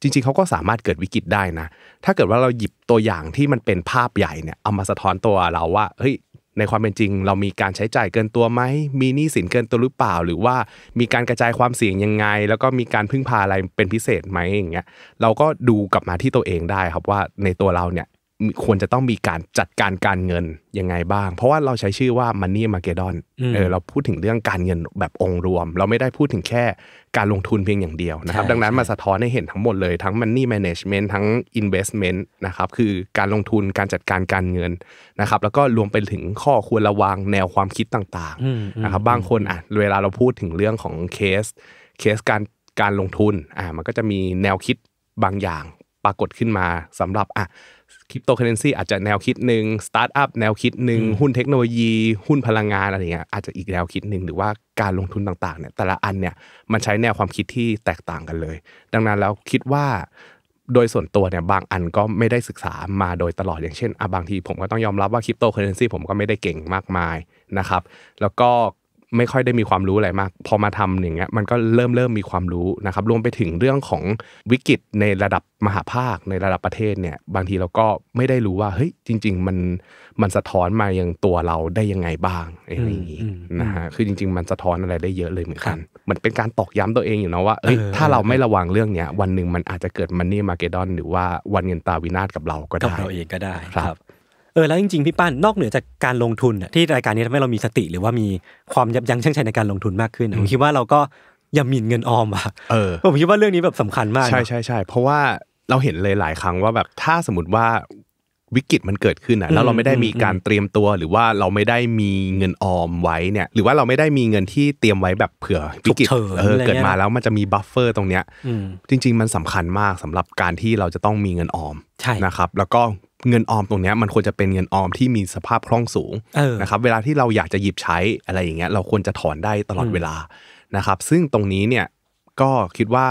Speaker 1: จริง ๆเขาก็สามารถเกิดวิกฤตได้นะ ถ้าเกิดว่าเราหยิบตัวอย่างที่มันเป็นภาพใหญ่เนี่ยเอามาสะท้อนตัวเราว่าเฮ้ยในความเป็นจริงเรามีการใช้จ่ายเกินตัวไหมมีหนี้สินเกินตัวหรือเปล่า หรือว่ามีการกระจายความเสี่ยงยังไง แล้วก็มีการพึ่งพาอะไรเป็นพิเศษไหมอย่างเงี้ยเราก็ดูกลับมาที่ตัวเองได้ครับว่าในตัวเราเนี่ยควรจะต้องมีการจัดการการเงินยังไงบ้าง เพราะว่าเราใช้ชื่อว่ามันนี่มาเกดอนเราพูดถึงเรื่องการเงินแบบองค์รวม เราไม่ได้พูดถึงแค่การลงทุนเพียงอย่างเดียวนะครับ ดังนั้นมาสะท้อนให้เห็นทั้งหมดเลยทั้งมันนี่แมネจเมนต์ทั้งินเวสเมนต์นะครับ คือการลงทุนการจัดการการเงินนะครับ แล้วก็รวมไปถึงข้อควรระวังแนวความคิดต่าง
Speaker 2: ๆนะครับ บางคน
Speaker 1: อ่ะ เวลาเราพูดถึงเรื่องของเคสเคสการการลงทุนอ่ามันก็จะมีแนวคิดบางอย่างปรากฏขึ้นมาสำหรับอ่ะคริปโตเคอเรนซีอาจจะแนวคิดหนึ่งสตาร์ทอัพแนวคิดหนึ่งหุ้นเทคโนโลยี หุ้นพลังงานอะไรเงี้ยอาจจะอีกแนวคิดหนึ่งหรือว่าการลงทุนต่าง ๆเนี่ยแต่ละอันเนี่ยมันใช้แนวความคิดที่แตกต่างกันเลย ดังนั้นแล้วคิดว่าโดยส่วนตัวเนี่ยบางอันก็ไม่ได้ศึกษามาโดยตลอดอย่างเช่นอ่ะบางที ผมก็ต้องยอมรับว่าคริปโตเคอเรนซีผมก็ไม่ได้เก่งมากมายนะครับ แล้วก็ไม่ค่อยได้มีความรู้อะไรมาก พอมาทำอย่างเงี้ยมันก็เริ่มเริ่มมีความรู้นะครับ รวมไปถึงเรื่องของวิกฤตในระดับมหาภาคในระดับประเทศเนี่ย บางทีเราก็ไม่ได้รู้ว่าเฮ้ยจริง ๆ มันมันสะท้อนมายังตัวเราได้ยังไงบ้างอะไรอย่าง
Speaker 2: งี้นะฮะ
Speaker 1: คือจริงๆ มันสะท้อนอะไรได้เยอะเลยเหมือนกันเหมือนเป็นการตอกย้ำตัวเองอยู่นะว่าเอ้ยถ้าเราไม่ระวังเรื่องเนี้ยวันหนึ่งมันอาจจะเกิดมันนี่มาเกดอนหรือว่าวันเงินตาวินาศกับเราก็ได้กับเราเองก็ได้ครับเออแล้วจริงๆพี่ป้านนอกเหนือจากการลง
Speaker 2: ทุนอะที่รายการนี้ทำให้เรามีสติ หรือว่ามีความยับยั้งชั่งใจในการลงทุนมากขึ้นผมคิดว่าเราก็
Speaker 1: อย่าหมิ่นเงินออมอ่ะผมคิดว่าเรื่องนี้แบบสำคัญมาก ใช่ใช่ใช่เพราะว่าเราเห็นเลยหลายครั้งว่าแบบถ้าสมมติว่าวิกฤตมันเกิดขึ้นอ่ะแล้วเราไม่ได้มีการเตรียมตัว หรือว่าเราไม่ได้มีเงินออมไว้เนี่ยหรือว่าเราไม่ได้มีเงินที่เตรียมไว้แบบเผื่อวิกฤตเกิดมาแล้วมันจะมีบัฟเฟอร์ตรงเนี้ยจริง ๆมันสำคัญมากสำหรับการที่เราจะต้องมีเงินออมนะครับแล้วก็เงินออมตรงนี้มันควรจะเป็นเงินออมที่มีสภาพคล่องสูงนะครับเวลาที่เราอยากจะหยิบใช้อะไรอย่างเงี้ยเราควรจะถอนได้ตลอดเวลานะครับ ซึ่งตรงนี้เนี่ยก็คิดว่า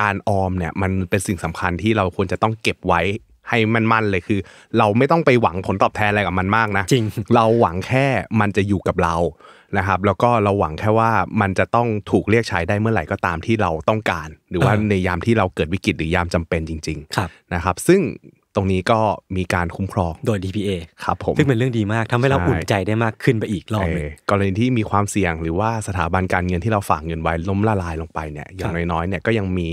Speaker 1: การออมเนี่ยมันเป็นสิ่งสำคัญที่เราควรจะต้องเก็บไว้ให้มันมั่นเลยคือ เราไม่ต้องไปหวังผลตอบแทนอะไรกับมันมากนะจริง เราหวังแค่มันจะอยู่กับเรานะครับ แล้วก็เราหวังแค่ว่ามันจะต้องถูกเรียกใช้ได้เมื่อไหร่ก็ตามที่เราต้องการ หรือว่าในยามที่เราเกิดวิกฤตหรือยามจำเป็นจริงๆนะครับ ซึ่งตรงนี้ก็มีการคุ้มครองโดย DPA ครับผมซึ่งเป็นเรื่องดีมากทำให้เราอุ่นใจได้มากขึ้นไปอีกรอบนึงกรณีที่มีความเสี่ยง หรือว่าสถาบันการเงินที่เราฝากเงินไว้ ล้มละลายลงไปเนี่ยอย่างน้อยๆเนี่ยก็ยังมี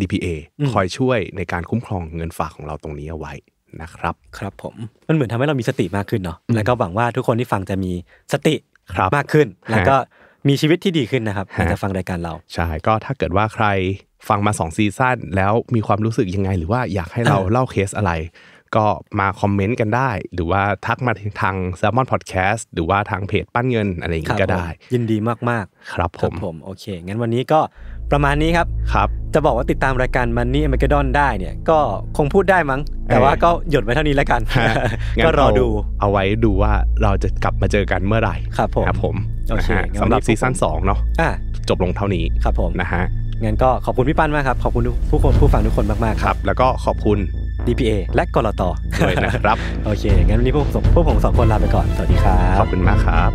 Speaker 1: DPA คอยช่วยในการคุ้มครองเงินฝากของเราตรงนี้เอาไว้นะครับ ครับผมมันเหมือนทำให้เรามีสติมากขึ้นเนาะแล้วก็หวังว่าทุกคนที่ฟังจะมีสติมากขึ้นแล้วก็มีชีวิตที่ดีขึ้นนะครับจะฟังรายการเรา ใช่ ก็ถ้าเกิดว่าใครฟังมาสองซีซั่นแล้วมีความรู้สึกยังไง หรือว่าอยากให้เราเล่าเคสอะไร ก็มาคอมเมนต์กันได้ หรือว่าทักมาทาง s ซ l m o n Podcast หรือว่าทางเพจปั้นเงิน อะไรอย่างนี้ก็ได้ ยินดีมาก ๆ ครับผมผม โอเค งั้นวันนี้ก
Speaker 2: ็ประมาณนี้ครับครับ จะบอกว่าติดตามรายการมันนี่มกาดอนได้เนี่ยก็คงพูดได้มั้ง แต่ว่าก็หยุดไว้เท่านี้แล้วกัน ก็รอดู
Speaker 1: เอาไว้ดูว่าเราจะกลับมาเจอกันเมื่อไหร่ ครับผม ครับผมสำหรับซีซั่น2เนาะจบลงเท่านี้ ครับผม นะฮะ งั้นก็ขอบคุณพี่ปั้นมากครับ ขอบคุณผู้คนผู้ฟังทุกคนมากมากครับ แล้วก็ขอบคุณ
Speaker 2: DPA และกรตด้วยนะครับ โอเค งั้นวันนี้พวกผมสองคนลาไปก่อน สวัสดีครับ
Speaker 1: ขอบคุณมากครับ